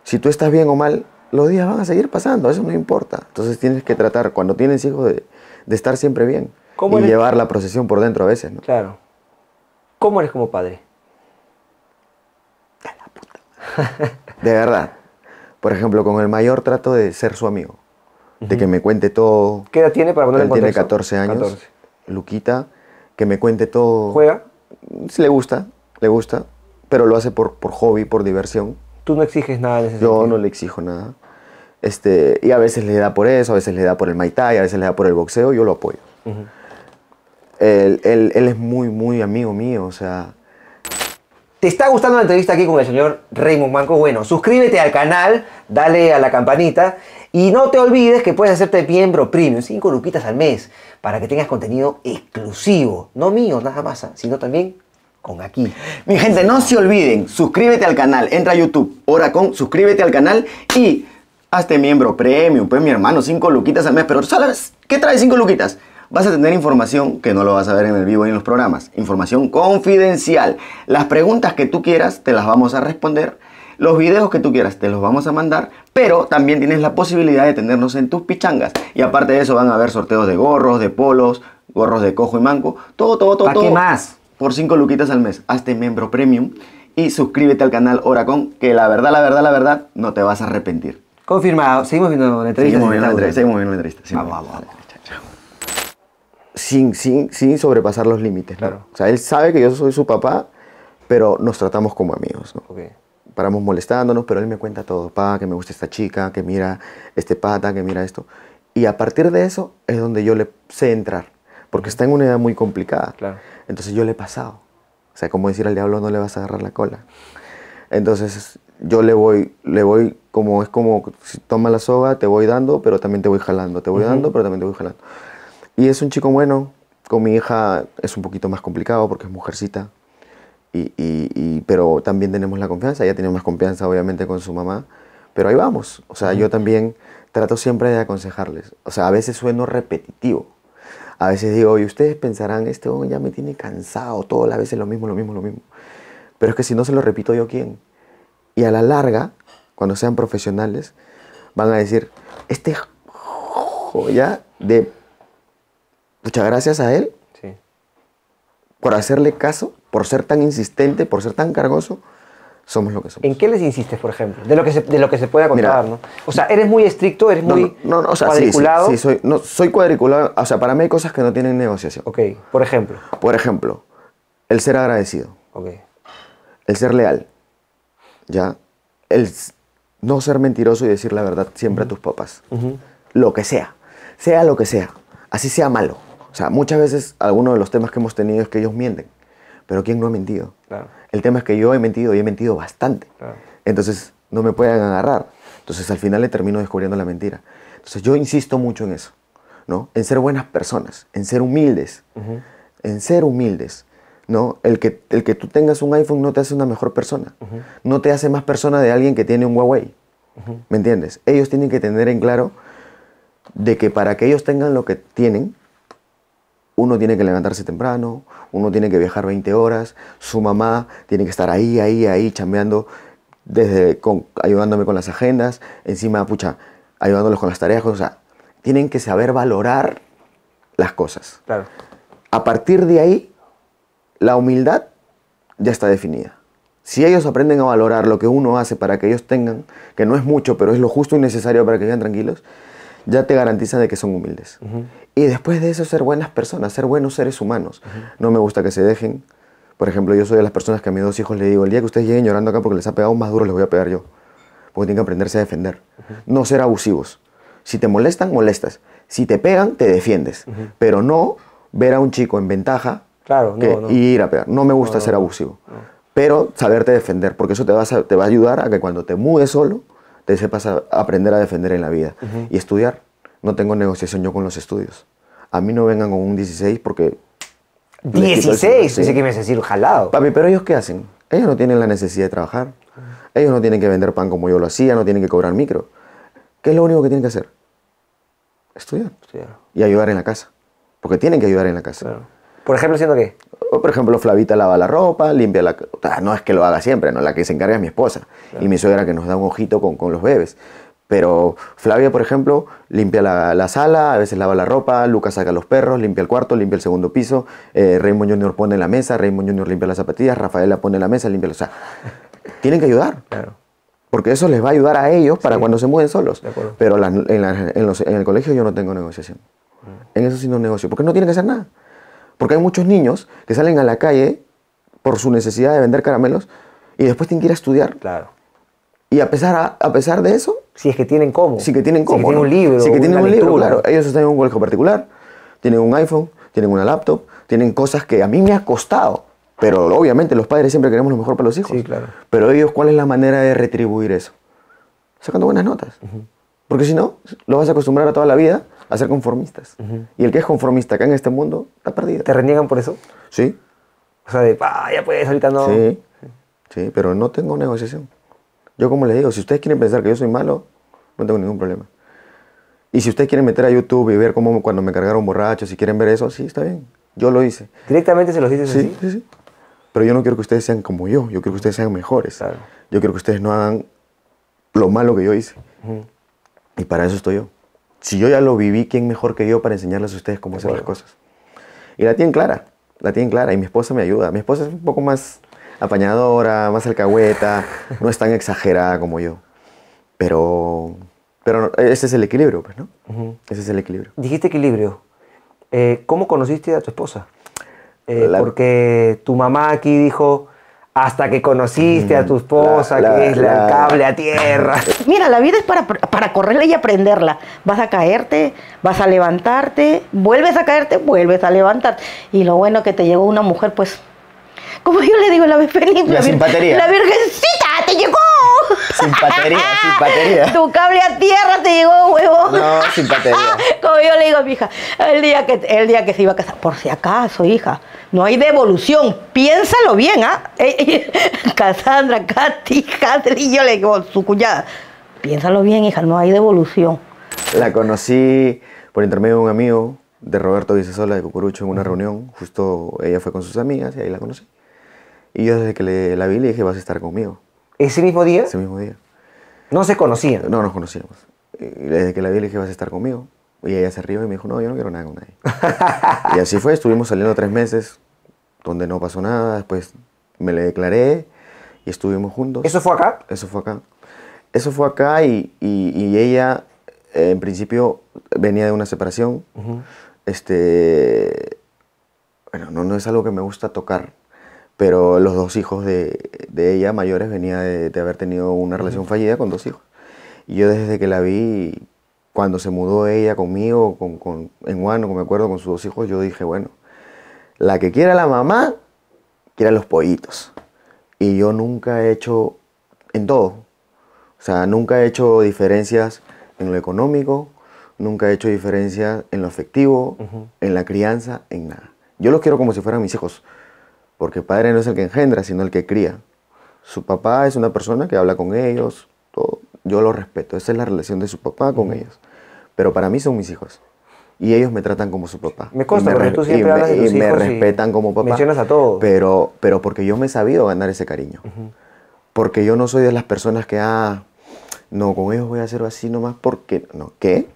Si tú estás bien o mal, los días van a seguir pasando, eso no importa. Entonces tienes que tratar, cuando tienes hijos, de, estar siempre bien y llevar la procesión por dentro a veces, ¿no?
Claro. ¿Cómo eres como padre?
De la puta. de verdad. Por ejemplo, con el mayor trato de ser su amigo, de que me cuente todo. ¿Qué edad
tiene para ponerle Él tiene 14 años. 14.
Luquita que me cuente todo. ¿Juega? Sí, le gusta, le gusta, pero lo hace por, por hobby, por diversión. Tú no exiges nada Yo no le exijo nada. Este, y a veces le da por eso, a veces le da por el maitai, a veces le da por el boxeo, yo lo apoyo. él, es muy, muy
amigo mío, o sea, ¿Te está gustando la entrevista aquí con el señor Raymond Manco? Bueno, suscríbete al canal, dale a la campanita y no te olvides que puedes hacerte miembro premium, 5 luquitas al mes, para que tengas contenido exclusivo, no mío nada más, ¿ah? sino también con aquí. Mi gente, no se olviden, suscríbete al canal, entra a YouTube,
ahora con, suscríbete al canal y hazte miembro premium, pues mi hermano, 5 luquitas al mes, pero ¿sabes qué trae 5 luquitas? Vas a tener información que no lo vas a ver en el vivo y en los programas, información confidencial. Las preguntas que tú quieras te las vamos a responder, los videos que tú quieras te los vamos a mandar, pero también tienes la posibilidad de tenernos en tus pichangas. Y aparte de eso van a haber sorteos de gorros, de polos, gorros de cojo y manco, todo, todo, todo. ¿Para qué más? Por 5 luquitas al mes, hazte miembro premium y suscríbete al canal Oracon, que la verdad, la verdad, la verdad, no te vas a arrepentir.
Confirmado. Seguimos viendo la entrevista. Seguimos viendo la
Vamos, vamos, vamos sin, sin, sin sobrepasar los límites. ¿no? Claro. O sea, él sabe que yo soy su papá, pero nos tratamos como amigos. ¿no? Paramos molestándonos, pero él me cuenta todo. Pa, que me gusta esta chica, que mira este pata, que mira esto. Y a partir de eso es donde yo le sé entrar, porque está en una edad muy complicada. Claro. Entonces yo le he pasado. O sea, como decir al diablo no le vas a agarrar la cola. Entonces yo le voy, le voy como es como toma la soga, te voy dando, pero también te voy jalando, te voy dando, pero también te voy jalando. Y es un chico bueno. Con mi hija es un poquito más complicado porque es mujercita. Y, y, pero también tenemos la confianza. Ella tiene más confianza, obviamente, con su mamá. Pero ahí vamos. O sea, yo también trato siempre de aconsejarles. O sea, a veces sueno repetitivo. A veces digo, y ustedes pensarán, este hombre ya me tiene cansado, todas las veces lo mismo, lo mismo, lo mismo. Pero es que si no se lo repito yo, ¿quién? Y a la larga, cuando sean profesionales, van a decir, este ya de muchas gracias a él por hacerle caso, por ser tan insistente, por ser tan cargoso, somos lo que somos. ¿En qué les insistes, por
ejemplo? De lo que se, puede lo contar, ¿no? O sea, eres muy estricto, eres muy cuadriculado. Sí,
soy, no, soy cuadriculado. O sea, para mí hay cosas que no tienen negociación. Ok, por ejemplo. Por ejemplo, el ser agradecido. Ok. El ser leal. ¿Ya? El no ser mentiroso y decir la verdad siempre a tus papás. Lo que sea. Sea lo que sea. Así sea malo sea, muchas veces algunos de los temas que hemos tenido es que ellos mienten, pero ¿quién no ha mentido? El tema es que yo he mentido y he mentido bastante. Entonces, no me pueden agarrar. Entonces, al final le termino descubriendo la mentira. Entonces, yo insisto mucho en eso, ¿no? En ser buenas personas, en ser humildes, en ser humildes. ¿no? El que, el que tú tengas un iPhone no te hace una mejor persona. No te hace más persona de alguien que tiene un Huawei. ¿Me entiendes? Ellos tienen que tener en claro de que para que ellos tengan lo que tienen, uno tiene que levantarse temprano, uno tiene que viajar 20 horas, su mamá tiene que estar ahí, ahí, ahí, chambeando, desde ayudándome con las agendas, encima, pucha, ayudándolos con las tareas, o sea, tienen que saber valorar las cosas. Claro. A partir de ahí, la humildad ya está definida. Si ellos aprenden a valorar lo que uno hace para que ellos tengan, que no es mucho, pero es lo justo y necesario para que vivan tranquilos, ya te garantiza de que son humildes. Y después de eso, ser buenas personas, ser buenos seres humanos. No me gusta que se dejen. Por ejemplo, yo soy de las personas que a mis dos hijos le digo, el día que ustedes lleguen llorando acá porque les ha pegado más duro, les voy a pegar yo. Porque tienen que aprenderse a defender. No ser abusivos. Si te molestan, molestas. Si te pegan, te defiendes. Pero no ver a un chico en ventaja claro, que ir a pegar. No me gusta ser abusivo. Pero saberte defender, porque eso te, te va a ayudar a que cuando te mudes solo, se pasa a aprender a defender en la vida. Y estudiar. No tengo negociación yo con los estudios. A mí no vengan con un 16 porque...
16, Dice
que me decía decir jalado. Papi, pero ellos qué hacen? Ellos no tienen la necesidad de trabajar. Ellos no tienen que vender pan como yo lo hacía, no tienen que cobrar micro. ¿Qué es lo único que tienen que hacer? Estudiar. Y ayudar en la casa. Porque tienen que ayudar en la casa.
Por ejemplo, siendo qué?
por ejemplo, Flavita lava la ropa, limpia la... No es que lo haga siempre, ¿no? La que se encarga es mi esposa y mi suegra que nos da un ojito con, los bebés. Pero Flavia, por ejemplo, limpia la, sala, a veces lava la ropa, Lucas saca los perros, limpia el cuarto, limpia el segundo piso, eh, Raymond Jr. pone la mesa, Raymond Junior limpia las zapatillas, Rafaela pone la mesa, limpia los... O sea, tienen que ayudar. Claro. Porque eso les va a ayudar a ellos para cuando se mueven solos. Pero en, en, el colegio yo no tengo negociación. Mm. En eso sí no negocio, porque no tienen que hacer nada. Porque hay muchos niños que salen a la calle por su necesidad de vender caramelos y después tienen que ir a estudiar. Claro. Y a pesar, a, pesar de eso... Si es que tienen cómo. Si que tienen cómo. Si tienen un libro. Si que tienen un libro, claro. Ellos están en un colegio particular, tienen un iPhone, tienen una laptop, tienen cosas que a mí me ha costado. Pero obviamente los padres siempre queremos lo mejor para los hijos. Sí, claro. Pero ellos, ¿cuál es la manera de retribuir eso? Sacando buenas notas. Porque si no, lo vas a acostumbrar a toda la vida a ser conformistas. Y el que es conformista acá en este mundo está perdido. ¿Te reniegan por eso? Sí. O sea, de, ah, ya
puedes, ahorita no. Sí,
sí, pero no tengo negociación. Yo como les digo, si ustedes quieren pensar que yo soy malo, no tengo ningún problema. Y si ustedes quieren meter a YouTube y ver cómo cuando me cargaron borracho, si quieren ver eso, sí, está bien. Yo lo hice. ¿Directamente se los dices sí, así? Sí, sí. Pero yo no quiero que ustedes sean como yo. Yo quiero que ustedes sean mejores. Yo quiero que ustedes no hagan lo malo que yo hice. Y para eso estoy yo si yo ya lo viví, ¿quién mejor que yo para enseñarles a ustedes cómo hacer las cosas? Y la tienen clara, la tienen clara, y mi esposa me ayuda. Mi esposa es un poco más apañadora, más alcahueta, no es tan exagerada como yo. Pero, pero ese es el equilibrio, pues, ¿no? Ese es el equilibrio.
Dijiste equilibrio. Eh, ¿Cómo conociste a tu esposa? Eh, porque tu mamá aquí dijo, hasta que conociste a mm, tu esposa, que es la, cable a tierra.
Mira, la vida es para, correrla y aprenderla. Vas a caerte, vas a levantarte, vuelves a caerte, vuelves a levantarte. Y lo bueno que te llegó una mujer, pues, como yo le digo, la, la, la Virgencita te llegó sin
batería, sin batería.
Tu cable a tierra te llegó, huevo.
No, sin batería. Ah, como yo
le digo a mi hija, el día que, el día que se iba a casar, por si acaso, hija, no hay devolución. Piénsalo bien, ¿ah? Casandra, Cassandra, Katy, y yo le digo, su cuñada, piénsalo bien, hija, no hay devolución.
La conocí por intermedio de un amigo de Roberto Vicesola de Cucurucho en una reunión. Justo ella fue con sus amigas y ahí la conocí. Y yo desde que la vi le dije, vas a estar conmigo. ¿Ese mismo día? Ese mismo día. ¿No se conocían? No nos conocíamos. desde que la vi le dije, vas a estar conmigo. Y ella se rió y me dijo, no, yo no quiero nada con nadie. y así fue, estuvimos saliendo tres meses, donde no pasó nada, después me le declaré y estuvimos juntos. ¿Eso fue acá? Eso fue acá. Eso fue acá y, ella, eh, en principio, venía de una separación. Este, bueno, no es algo que me gusta tocar, pero los dos hijos de, de ella mayores venía de, haber tenido una relación fallida con dos hijos. Y yo desde que la vi, cuando se mudó ella conmigo, con, con, en Guano, me acuerdo, con sus dos hijos, yo dije, bueno, la que quiera la mamá, quiera los pollitos. Y yo nunca he hecho, en todo, o sea, nunca he hecho diferencias en lo económico, nunca he hecho diferencias en lo afectivo, en la crianza, en nada. Yo los quiero como si fueran mis hijos porque padre no es el que engendra, sino el que cría. Su papá es una persona que habla con ellos, yo lo respeto, esa es la relación de su papá con ellos. Pero para mí son mis hijos. Y ellos me tratan como su papá. Me consta, porque tú siempre y hablas de tus y me respetan como papá. Mencionas a todos. Pero, pero porque yo me he sabido ganar ese cariño. Porque yo no soy de las personas que, ah, no, con ellos voy a hacerlo así nomás porque, no, ¿qué?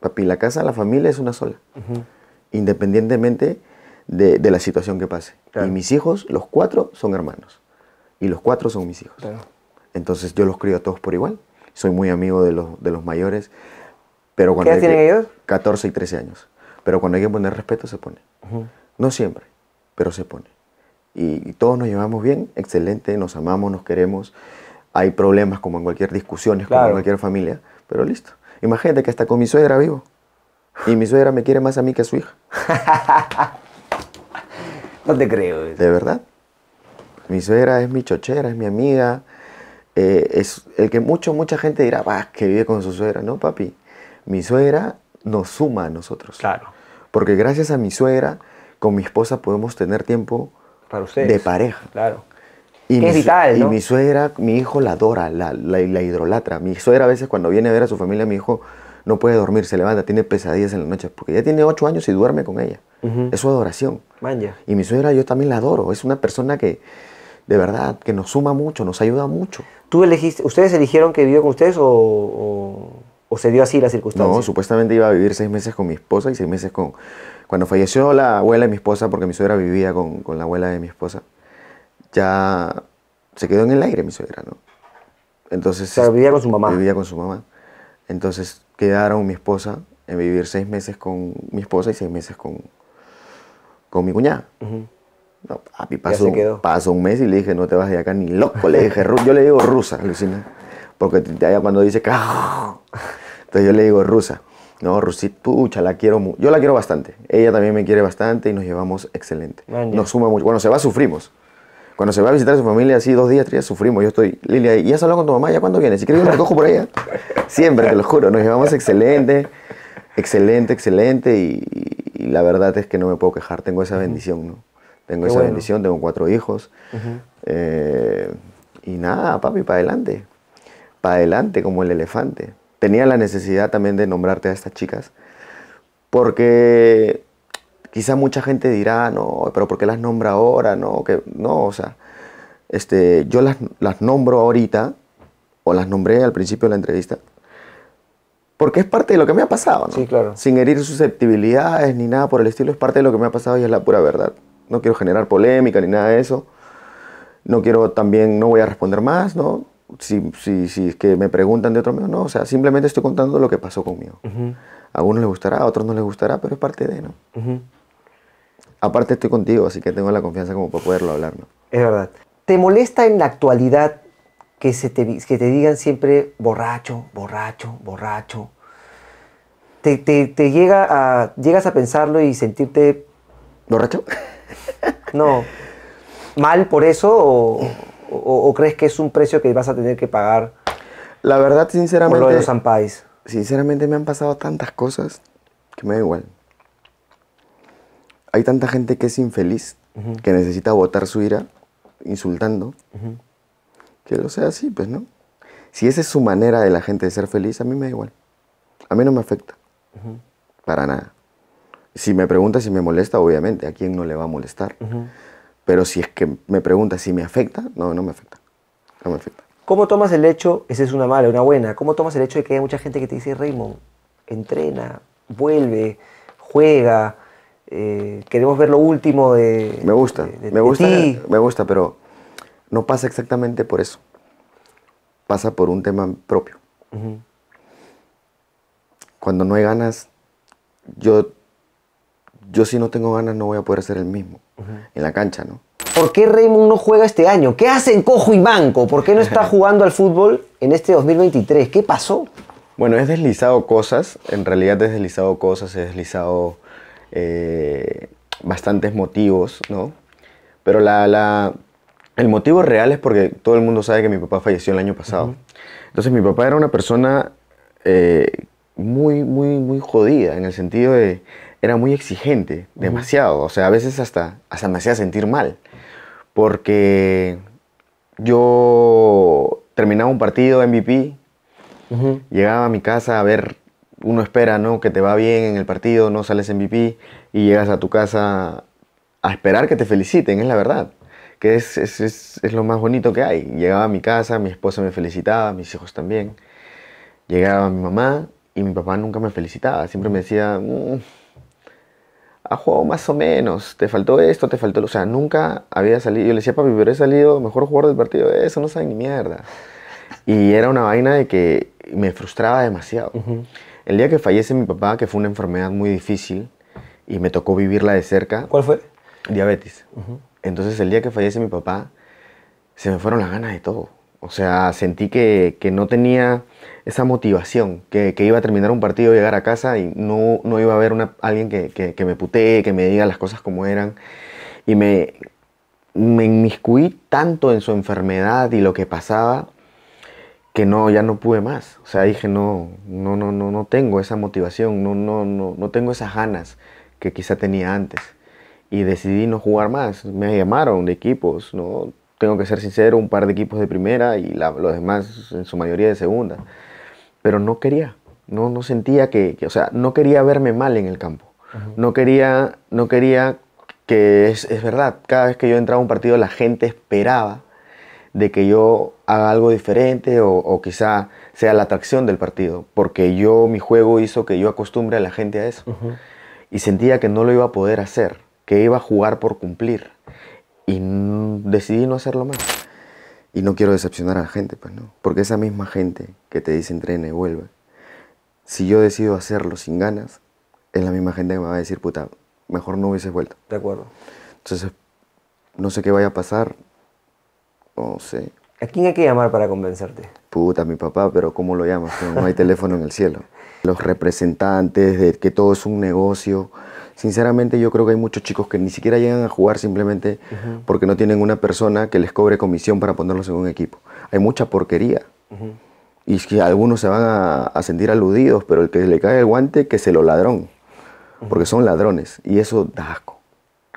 Papi, la casa, la familia es una sola. Independientemente de, la situación que pase. Y mis hijos, los cuatro, son hermanos. Y los cuatro son mis hijos. Entonces yo los crío a todos por igual. Soy muy amigo de los, de los mayores. Pero cuando ¿Qué tienen ellos? 14 y 13 años. Pero cuando hay que poner respeto, se pone. No siempre, pero se pone. Y, todos nos llevamos bien, excelente, nos amamos, nos queremos. Hay problemas como en cualquier discusión, como en cualquier familia, pero listo. Imagínate que hasta con mi suegra vivo. Y mi suegra me quiere más a mí que a su hija. No te creo. De verdad. Mi suegra es mi chochera, es mi amiga. Eh, es el que mucho, mucha gente dirá, que vive con su suegra. No, papi. Mi suegra nos suma a nosotros. Claro. Porque gracias a mi suegra, con mi esposa podemos tener tiempo
Para ustedes. de pareja. Claro. Y mi, es y mi
suegra, mi hijo la adora, la, hidrolatra. Mi suegra a veces cuando viene a ver a su familia, mi hijo no puede dormir, se levanta, tiene pesadillas en la noche, porque ya tiene ocho años y duerme con ella. Es su adoración. Y mi suegra yo también la adoro, es una persona que, de verdad, que nos suma mucho, nos ayuda mucho. ¿Tú elegiste, ustedes
eligieron que vivió con ustedes o, se dio así la circunstancia? No,
supuestamente iba a vivir seis meses con mi esposa y seis meses con... Cuando falleció la abuela de mi esposa, porque mi suegra vivía con, la abuela de mi esposa, ya se quedó en el aire mi suegra, ¿no? Entonces... O vivía con su mamá. Vivía con su mamá. Entonces quedaron mi esposa en vivir seis meses con mi esposa y seis meses con, con mi cuñada. pasó, pasó, un mes y le dije, no te vas de acá ni loco. Le dije, yo le digo rusa, Lucina. Porque cuando dice, ¡Ah! entonces yo le digo rusa. No, Rusitucha, la quiero Yo la quiero bastante. Ella también me quiere bastante y nos llevamos excelente. nos suma mucho. Bueno, se va, sufrimos. Cuando se va a visitar a su familia, así dos días, tres días, sufrimos. Yo estoy, Lilia, ¿y has hablado con tu mamá? ¿Ya cuándo viene? Si quieres, yo la por ella. Siempre, te lo juro, nos llevamos excelente, excelente, excelente. Y, la verdad es que no me puedo quejar, tengo esa bendición, ¿no? Tengo esa bendición, tengo cuatro hijos. Eh, y nada, papi, para adelante. Para adelante, como el elefante. Tenía la necesidad también de nombrarte a estas chicas, porque Quizá mucha gente dirá, no, pero ¿por qué las nombra ahora? No, que, no o sea, este, yo las, las nombro ahorita, o las nombré al principio de la entrevista, porque es parte de lo que me ha pasado, ¿no? Sí, claro. Sin herir susceptibilidades ni nada por el estilo, es parte de lo que me ha pasado y es la pura verdad. No quiero generar polémica ni nada de eso. No quiero también, no voy a responder más, ¿no? Si, si, si es que me preguntan de otro medio, no. O sea, simplemente estoy contando lo que pasó conmigo.
A
algunos les gustará, a otros no les gustará, pero
es parte de, ¿no?
Ajá.
Aparte estoy contigo, así que tengo la confianza como para poderlo hablar, ¿no?
Es verdad. ¿Te molesta en la actualidad que, se te, que te digan siempre borracho, borracho, borracho? ¿Te, llega a, llegas a pensarlo y sentirte... ¿Borracho? No. ¿Mal por eso o, crees que es un precio que vas a tener que pagar? La verdad, sinceramente... Por lo de los ampais. Sinceramente me han pasado tantas cosas
que me da igual hay tanta gente que es infeliz, que necesita botar su ira insultando, que lo sea así, pues, ¿no? Si esa es su manera de la gente de ser feliz, a mí me da igual. A mí no me afecta. Para nada. Si me pregunta si me molesta, obviamente, ¿a quién no le va a molestar? Pero si es que me pregunta si me afecta, no, no me afecta. No me afecta.
¿Cómo tomas el hecho, esa es una mala, una buena, cómo tomas el hecho de que hay mucha gente que te dice, Raymond, entrena, vuelve, juega, eh, queremos ver lo último de. Me gusta, me
gusta, me gusta, pero no pasa exactamente por eso. Pasa por un tema propio. Cuando no hay ganas, yo, yo si no tengo ganas no voy a poder ser el mismo en la cancha, ¿no?
¿Por qué Raymond no juega este año? ¿Qué hace Cojo y banco? ¿Por qué no está jugando al fútbol en este 2023? ¿Qué pasó?
Bueno, he deslizado cosas, en realidad he deslizado cosas, he deslizado eh, bastantes motivos, ¿no? Pero la, la, el motivo real es porque todo el mundo sabe que mi papá falleció el año pasado. Entonces mi papá era una persona eh, muy, muy, muy jodida, en el sentido de, era muy exigente, demasiado, o sea, a veces hasta, me hacía sentir mal, porque yo terminaba un partido MVP, llegaba a mi casa a ver uno espera, ¿no? Que te va bien en el partido, no sales MVP y llegas a tu casa a esperar que te feliciten, es la verdad. Que es, lo más bonito que hay. Llegaba a mi casa, mi esposa me felicitaba, mis hijos también. Llegaba mi mamá y mi papá nunca me felicitaba. Siempre me decía, has mm, ha jugado más o menos, te faltó esto, te faltó... O sea, nunca había salido... Yo le decía, papi, pero he salido mejor jugador del partido. Eso no sabe ni mierda. Y era una vaina de que me frustraba demasiado. El día que fallece mi papá, que fue una enfermedad muy difícil y me tocó vivirla de cerca. ¿Cuál fue? Diabetes. Entonces el día que fallece mi papá, se me fueron las ganas de todo. O sea, sentí que, que no tenía esa motivación, que, que, iba a terminar un partido, llegar a casa y no, no iba a haber una, alguien que, que, me putee, que me diga las cosas como eran. Y me, me inmiscuí tanto en su enfermedad y lo que pasaba que no, ya no pude más. O sea, dije, no, no, no, no, no tengo esa motivación, no, no, no, no tengo esas ganas que quizá tenía antes. Y decidí no jugar más. Me llamaron de equipos, ¿no? Tengo que ser sincero, un par de equipos de primera y los demás en su mayoría de segunda. Pero no quería, no, no sentía que, o sea, no quería verme mal en el campo. No quería, no quería que es, es verdad, cada vez que yo entraba a un partido la gente esperaba de que yo haga algo diferente o, quizá sea la atracción del partido, porque yo, mi juego hizo que yo acostumbre a la gente a eso. Y sentía que no lo iba a poder hacer, que iba a jugar por cumplir. Y decidí no hacerlo más. Y no quiero decepcionar a la gente, pues no. Porque esa misma gente que te dice entrena y vuelve, si yo decido hacerlo sin ganas, es la misma gente que me va a decir, puta, mejor no hubiese vuelto. De acuerdo. Entonces, no sé qué vaya a pasar, Oh, sé.
¿A quién hay que llamar para convencerte?
Puta, mi papá, pero ¿cómo lo llamas? No hay teléfono en el cielo. Los representantes, de que todo es un negocio. Sinceramente yo creo que hay muchos chicos que ni siquiera llegan a jugar simplemente porque no tienen una persona que les cobre comisión para ponerlos en un equipo. Hay mucha porquería. Y es algunos se van a, sentir aludidos, pero el que le cae el guante, que se lo ladrón. Porque son ladrones. Y eso da asco.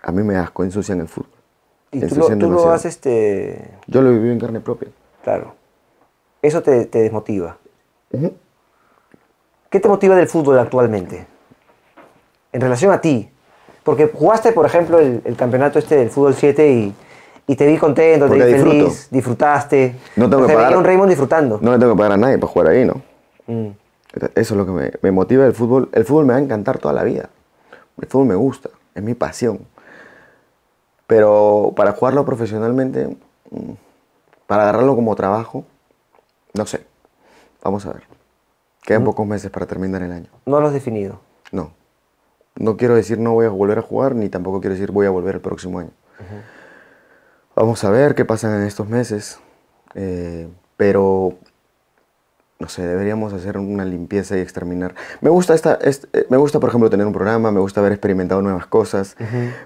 A mí me da asco, ensucian el fútbol.
Y tú, lo, haces este, Yo lo viví en carne propia. Claro. Eso te, desmotiva. ¿Qué te motiva del fútbol actualmente? En relación a ti. Porque jugaste, por ejemplo, el, campeonato este del fútbol 7 y, te vi contento, te vi feliz, disfrutaste. No tengo que pagar. un Raymond disfrutando. No le tengo
que pagar a nadie para jugar ahí, ¿no? Mm. Eso es lo que me, motiva el fútbol. El fútbol me va a encantar toda la vida. El fútbol me gusta, es mi pasión. Pero para
jugarlo profesionalmente, mm,
para agarrarlo como trabajo, no sé. Vamos a ver. Quedan pocos meses para terminar el año.
¿No lo has definido?
No. No quiero decir no voy a volver a jugar, ni tampoco quiero decir voy a volver el próximo año. Vamos a ver qué pasa en estos meses. Eh, pero, no sé, deberíamos hacer una limpieza y exterminar. Me gusta, esta, eh, me gusta, por ejemplo, tener un programa, me gusta haber experimentado nuevas cosas,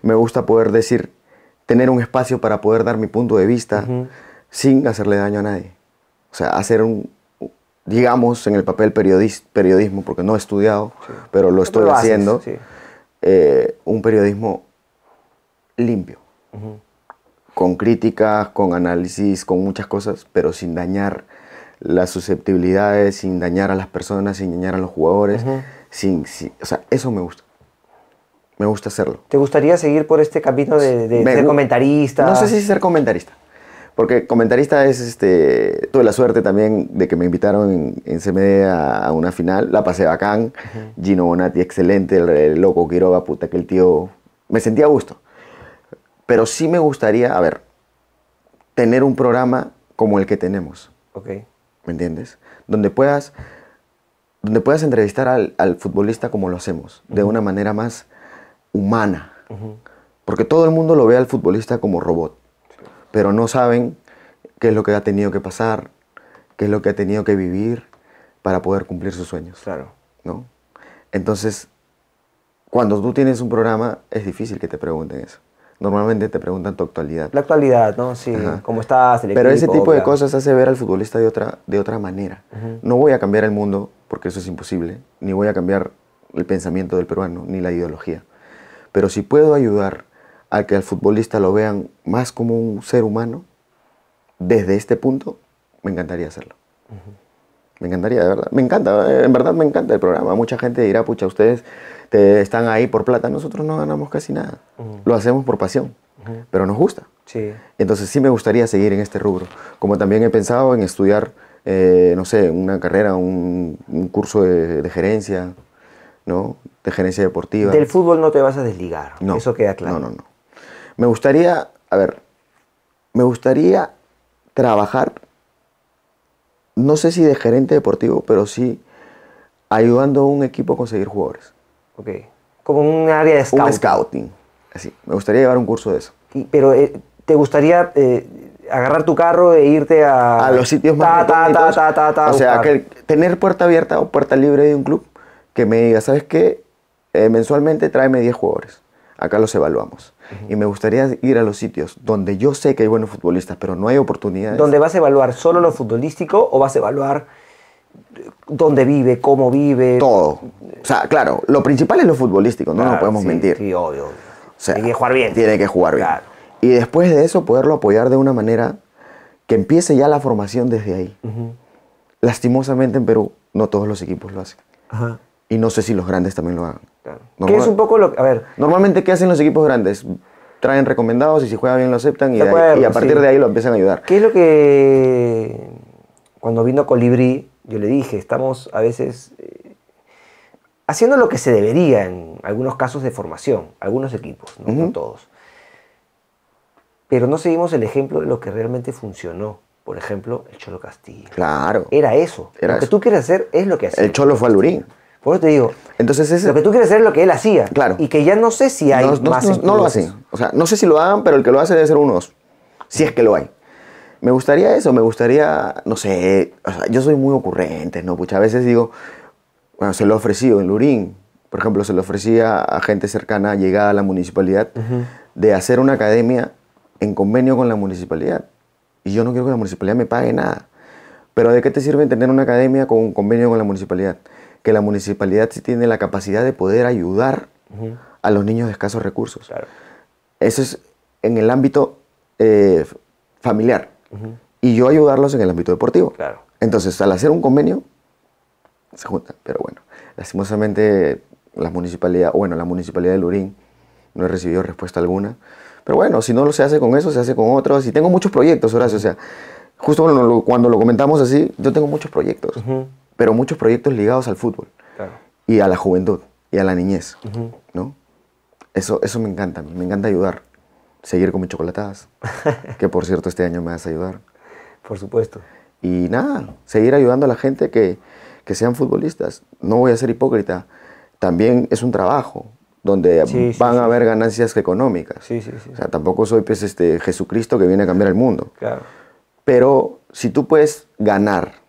me gusta poder decir tener un espacio para poder dar mi punto de vista sin hacerle daño a nadie. O sea, hacer un, digamos, en el papel periodismo, porque no he estudiado, pero lo estoy haciendo, eh, un periodismo limpio, con críticas, con análisis, con muchas cosas, pero sin dañar las susceptibilidades, sin dañar a las personas, sin dañar a los jugadores, sin, o sea, eso me gusta. Me gusta hacerlo.
¿Te gustaría seguir por este camino de, ser comentarista? No sé si
ser comentarista. Porque comentarista es, este, tuve la suerte también de que me invitaron en, CMD a, una final, la pasé bacán, Gino Bonati, excelente, el, loco Quiroga, puta que el tío, me sentía a gusto. Pero sí me gustaría, a ver, tener un programa como el que tenemos. Ok. ¿Me entiendes? Donde puedas, donde puedas entrevistar al, futbolista como lo hacemos, de una manera más humana. Porque todo el mundo lo ve al futbolista como robot, pero no saben qué es lo que ha tenido que pasar, qué es lo que ha tenido que vivir para poder cumplir sus sueños. Claro. ¿no? Entonces, cuando tú tienes un programa, es difícil que te pregunten eso. Normalmente te preguntan tu actualidad.
La actualidad, ¿no? Sí, cómo estás, el Pero ese tipo de cosas
hace ver al futbolista de otra, de otra manera. No voy a cambiar el mundo, porque eso es imposible, ni voy a cambiar el pensamiento del peruano, ni la ideología. Pero si puedo ayudar a que al futbolista lo vean más como un ser humano, desde este punto, me encantaría hacerlo. Me encantaría, de verdad. Me encanta, en verdad me encanta el programa. Mucha gente dirá, pucha, ustedes te están ahí por plata. Nosotros no ganamos casi nada. Lo hacemos por pasión, pero nos gusta. Sí. Entonces sí me gustaría seguir en este rubro. Como también he pensado en estudiar, eh, no sé, una carrera, un, curso de, de, gerencia, ¿no? de gerencia deportiva. Del
fútbol no te vas a desligar,
no, eso queda claro. No, no, no. Me gustaría, a ver, me gustaría trabajar, no sé si de gerente deportivo, pero sí ayudando a un equipo a conseguir jugadores.
Ok, como un área de scouting. scouting, así. Me gustaría llevar un curso de eso. pero, eh, ¿te gustaría eh, agarrar tu carro e irte a... A los sitios más... o sea, que
tener puerta abierta o puerta libre de un club que me diga, ¿sabes qué? Eh, mensualmente tráeme 10 jugadores. Acá los evaluamos. Y me gustaría ir a los sitios donde yo sé que hay buenos futbolistas, pero no hay oportunidades. ¿Dónde
vas a evaluar solo lo futbolístico o vas a evaluar
eh, dónde vive, cómo vive? Todo. O sea, claro, lo principal es lo futbolístico, no nos podemos mentir.
Sí, obvio. tiene que jugar bien. Tiene que jugar bien.
Y después de eso, poderlo apoyar de una manera que empiece ya la formación desde ahí. Lastimosamente en Perú, no todos los equipos lo hacen. Ajá. Y no sé si los grandes también lo hagan. es un poco lo A ver. Normalmente, ¿qué hacen los equipos grandes? Traen recomendados y si juega bien lo aceptan y, a partir de ahí lo empiezan
a ayudar. ¿Qué es lo que. Cuando vino Colibri, yo le dije, estamos a veces eh, haciendo lo que se debería en algunos casos de formación, algunos equipos, no, todos. Pero no seguimos el ejemplo de lo que realmente funcionó por ejemplo, el Cholo Castillo. Claro. Era eso. lo que tú quieres hacer es lo
que haces. El Cholo fue al Lurín. Por eso te digo, entonces lo que tú quieres hacer es lo que él hacía. Claro. Y que ya no sé si hay no, más. No, lo hacen. O sea, no sé si lo hagan, pero el que lo hace debe ser unos. Si es que lo hay. Me gustaría eso, me gustaría, no sé, o sea, yo soy muy ocurrente, ¿no? Muchas veces digo, bueno, se lo he en Lurín, por ejemplo, se lo ofrecía a gente cercana, llegada a la municipalidad, de hacer una academia en convenio con la municipalidad. Y yo no quiero que la municipalidad me pague nada. Pero ¿de qué te sirve tener una academia con un convenio con la municipalidad? que la municipalidad sí tiene la capacidad de poder ayudar a los niños de escasos recursos. Eso es en el ámbito eh, familiar. Y yo ayudarlos en el ámbito deportivo. Entonces, al hacer un convenio, se juntan. Pero bueno, lastimosamente la municipalidad, bueno, la municipalidad de Lurín no he recibido respuesta alguna. Pero bueno, si no lo se hace con eso, se hace con otros. Y tengo muchos proyectos, Horacio. O sea, justo cuando lo, comentamos así, yo tengo muchos proyectos pero muchos proyectos ligados al fútbol y a la juventud y a la niñez, ¿no? Eso, eso me encanta, me encanta ayudar, seguir con mis chocolatadas, que por cierto este año me vas a ayudar. Por supuesto. Y nada, seguir ayudando a la gente que, sean futbolistas. No voy a ser hipócrita, también es un trabajo donde van a haber sí. ganancias económicas. O sea, tampoco soy pues, este, Jesucristo que viene a cambiar el mundo. Claro. Pero si tú puedes ganar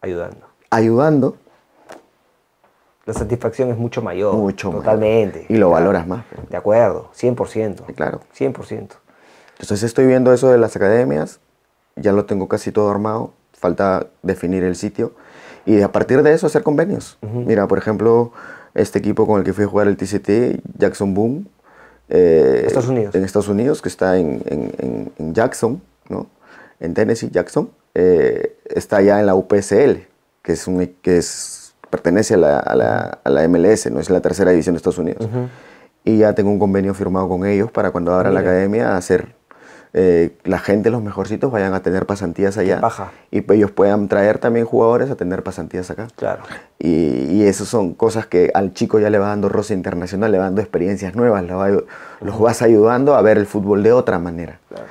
ayudando ayudando, la satisfacción es mucho mayor. Mucho Totalmente. Y lo valoras más. De acuerdo, 100%. Claro. 100%. Entonces
estoy viendo eso de las academias, ya lo tengo casi todo armado, falta definir el sitio y a partir de eso hacer convenios. Mira, por ejemplo, este equipo con el que fui a jugar el TCT, Jackson Boom. Eh, Estados Unidos. En Estados Unidos, que está en, en, en Jackson, ¿no? En Tennessee, Jackson. Eh, está ya en la UPSL que es un, e, que es, pertenece a la, a, la, a la, MLS, no es la tercera división de Estados Unidos. Y ya tengo un convenio firmado con ellos para cuando abra la academia hacer eh, la gente, los mejorcitos, vayan a tener pasantías allá. Y pues, ellos puedan traer también jugadores a tener pasantías acá. Claro. Y, y son cosas que al chico ya le va dando roce internacional, le va dando experiencias nuevas, lo los vas ayudando a ver el fútbol de otra manera. Claro.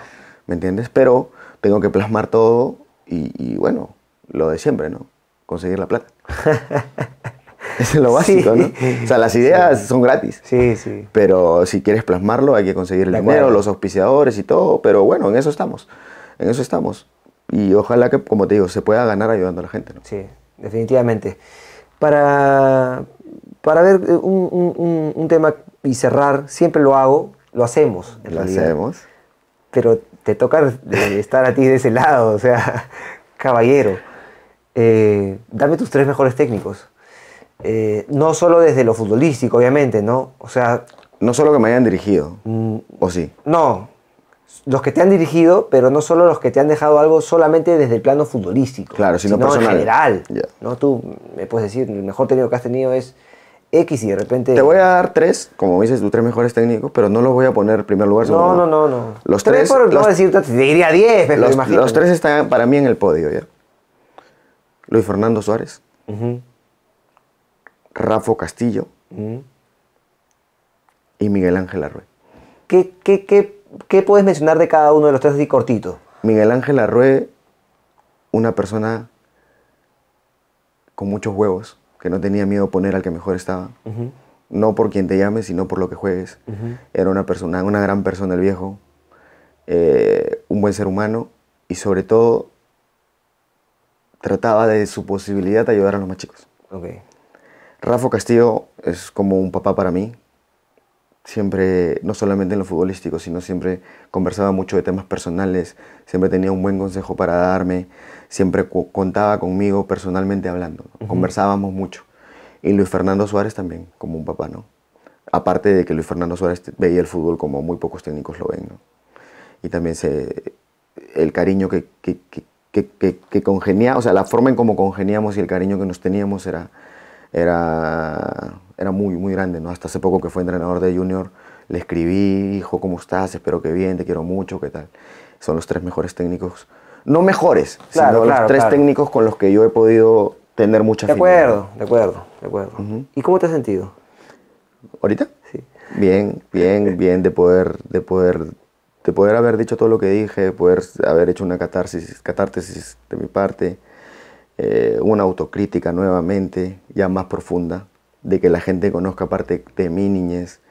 ¿Me entiendes? Pero tengo que plasmar todo y, y bueno, lo de siempre, ¿no? conseguir la plata. Eso es lo básico, ¿no? O sea, las ideas son gratis. Sí, sí. Pero si quieres plasmarlo, hay que conseguir el dinero, los auspiciadores y todo. Pero bueno, en eso estamos. En eso estamos. Y ojalá que, como te digo, se pueda ganar ayudando a la gente,
¿no? Sí, definitivamente. Para, para ver eh, un, tema y cerrar, siempre lo hago, lo hacemos. En lo hacemos. Pero te toca estar a ti de ese lado, o sea, caballero. Eh, dame tus tres mejores técnicos. Eh, no solo desde lo futbolístico, obviamente, ¿no? O sea... No solo que me hayan dirigido, mm, ¿o sí? No, los que te han dirigido, pero no solo los que te han dejado algo solamente desde el plano futbolístico. Claro, sino, en general. ¿no? Tú me puedes decir, el mejor técnico que has tenido es X y de repente... Te voy a dar tres, como dices, tus tres mejores técnicos, pero no los voy a poner en primer lugar. No, no, no, no. Los tres... tres no te diría diez, pero los, los tres
están para mí en el podio, ¿ya? Luis Fernando Suárez, Rafo Rafa Castillo y Miguel Ángel Arrué.
¿Qué, puedes mencionar de cada uno de los tres así cortito?
Miguel Ángel Arrué, una persona con muchos huevos, que no tenía miedo a poner al que mejor estaba. No por quien te llames, sino por lo que juegues. Era una persona, una gran persona el viejo, eh, un buen ser humano y sobre todo trataba de su posibilidad de ayudar a los más chicos. Rafa Castillo es como un papá para mí. Siempre, no solamente en lo futbolístico, sino siempre conversaba mucho de temas personales, siempre tenía un buen consejo para darme, siempre contaba conmigo personalmente hablando, conversábamos mucho. Y Luis Fernando Suárez también, como un papá, ¿no? Aparte de que Luis Fernando Suárez veía el fútbol como muy pocos técnicos lo ven, ¿no? Y también se, el cariño que que, que, o sea, la forma en cómo congeniamos y el cariño que nos teníamos era, era, era muy, muy grande, ¿no? Hasta hace poco que fue entrenador de junior, le escribí, hijo, ¿cómo estás? Espero que bien, te quiero mucho, ¿qué tal? Son los tres mejores técnicos, no mejores, sino los tres técnicos con los que yo he podido tener mucha De acuerdo,
de acuerdo, de acuerdo. ¿Y cómo te has sentido?
¿Ahorita? Sí. Bien, bien, bien de poder, de poder de poder haber dicho todo lo que dije, poder haber hecho una catarsis, catártesis de mi parte, eh, una autocrítica nuevamente, ya más profunda, de que la gente conozca parte de mi niñez,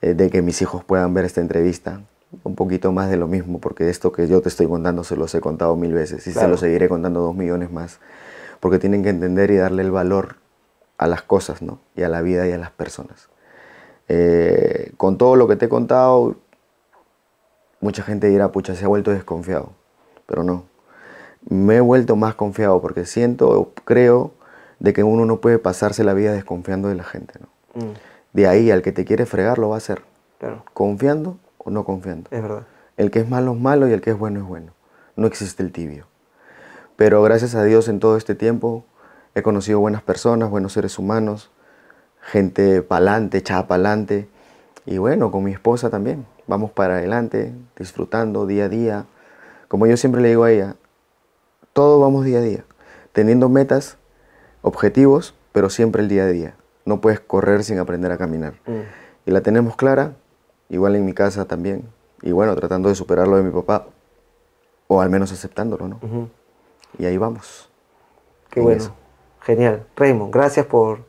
eh, de que mis hijos puedan ver esta entrevista. Un poquito más de lo mismo, porque esto que yo te estoy contando se los he contado mil veces y se lo seguiré contando dos millones más, porque tienen que entender y darle el valor a las cosas, ¿no? Y a la vida y a las personas. Eh, con todo lo que te he contado, mucha gente dirá, pucha, se ha vuelto desconfiado, pero no. Me he vuelto más confiado porque siento creo de que uno no puede pasarse la vida desconfiando de la gente. ¿no? Mm. De ahí al que te quiere fregar lo va a hacer. Confiando o no confiando. Es verdad. El que es malo es malo y el que es bueno es bueno. No existe el tibio. Pero gracias a Dios en todo este tiempo he conocido buenas personas, buenos seres humanos, gente pa'lante, echada pa'lante y bueno, con mi esposa también. Vamos para adelante, disfrutando día a día. Como yo siempre le digo a ella, todo vamos día a día, teniendo metas, objetivos, pero siempre el día a día. No puedes correr sin aprender a caminar. Mm. Y la tenemos clara, igual en mi casa también. Y bueno, tratando de superarlo de mi papá, o al menos aceptándolo, ¿no? Y ahí vamos. Qué bueno.
Genial. Raymond, gracias por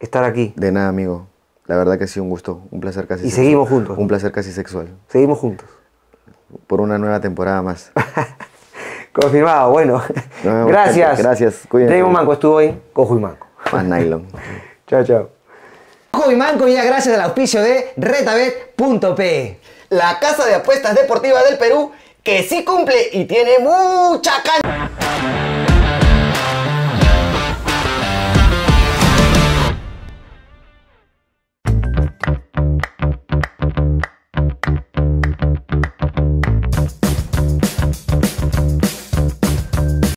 estar aquí. De nada, amigo. La verdad que ha sido un gusto, un placer casi. Y seguimos juntos. Un placer casi sexual. Seguimos juntos. Por una nueva temporada más. Confirmado, bueno. gracias. Gracias,
cuídense. Manco estuvo hoy y manco. Más nylon. chao, chao. Cojo y manco y ya gracias al auspicio de retabet.pe, la casa de apuestas deportivas del Perú que sí cumple y tiene mucha cancha.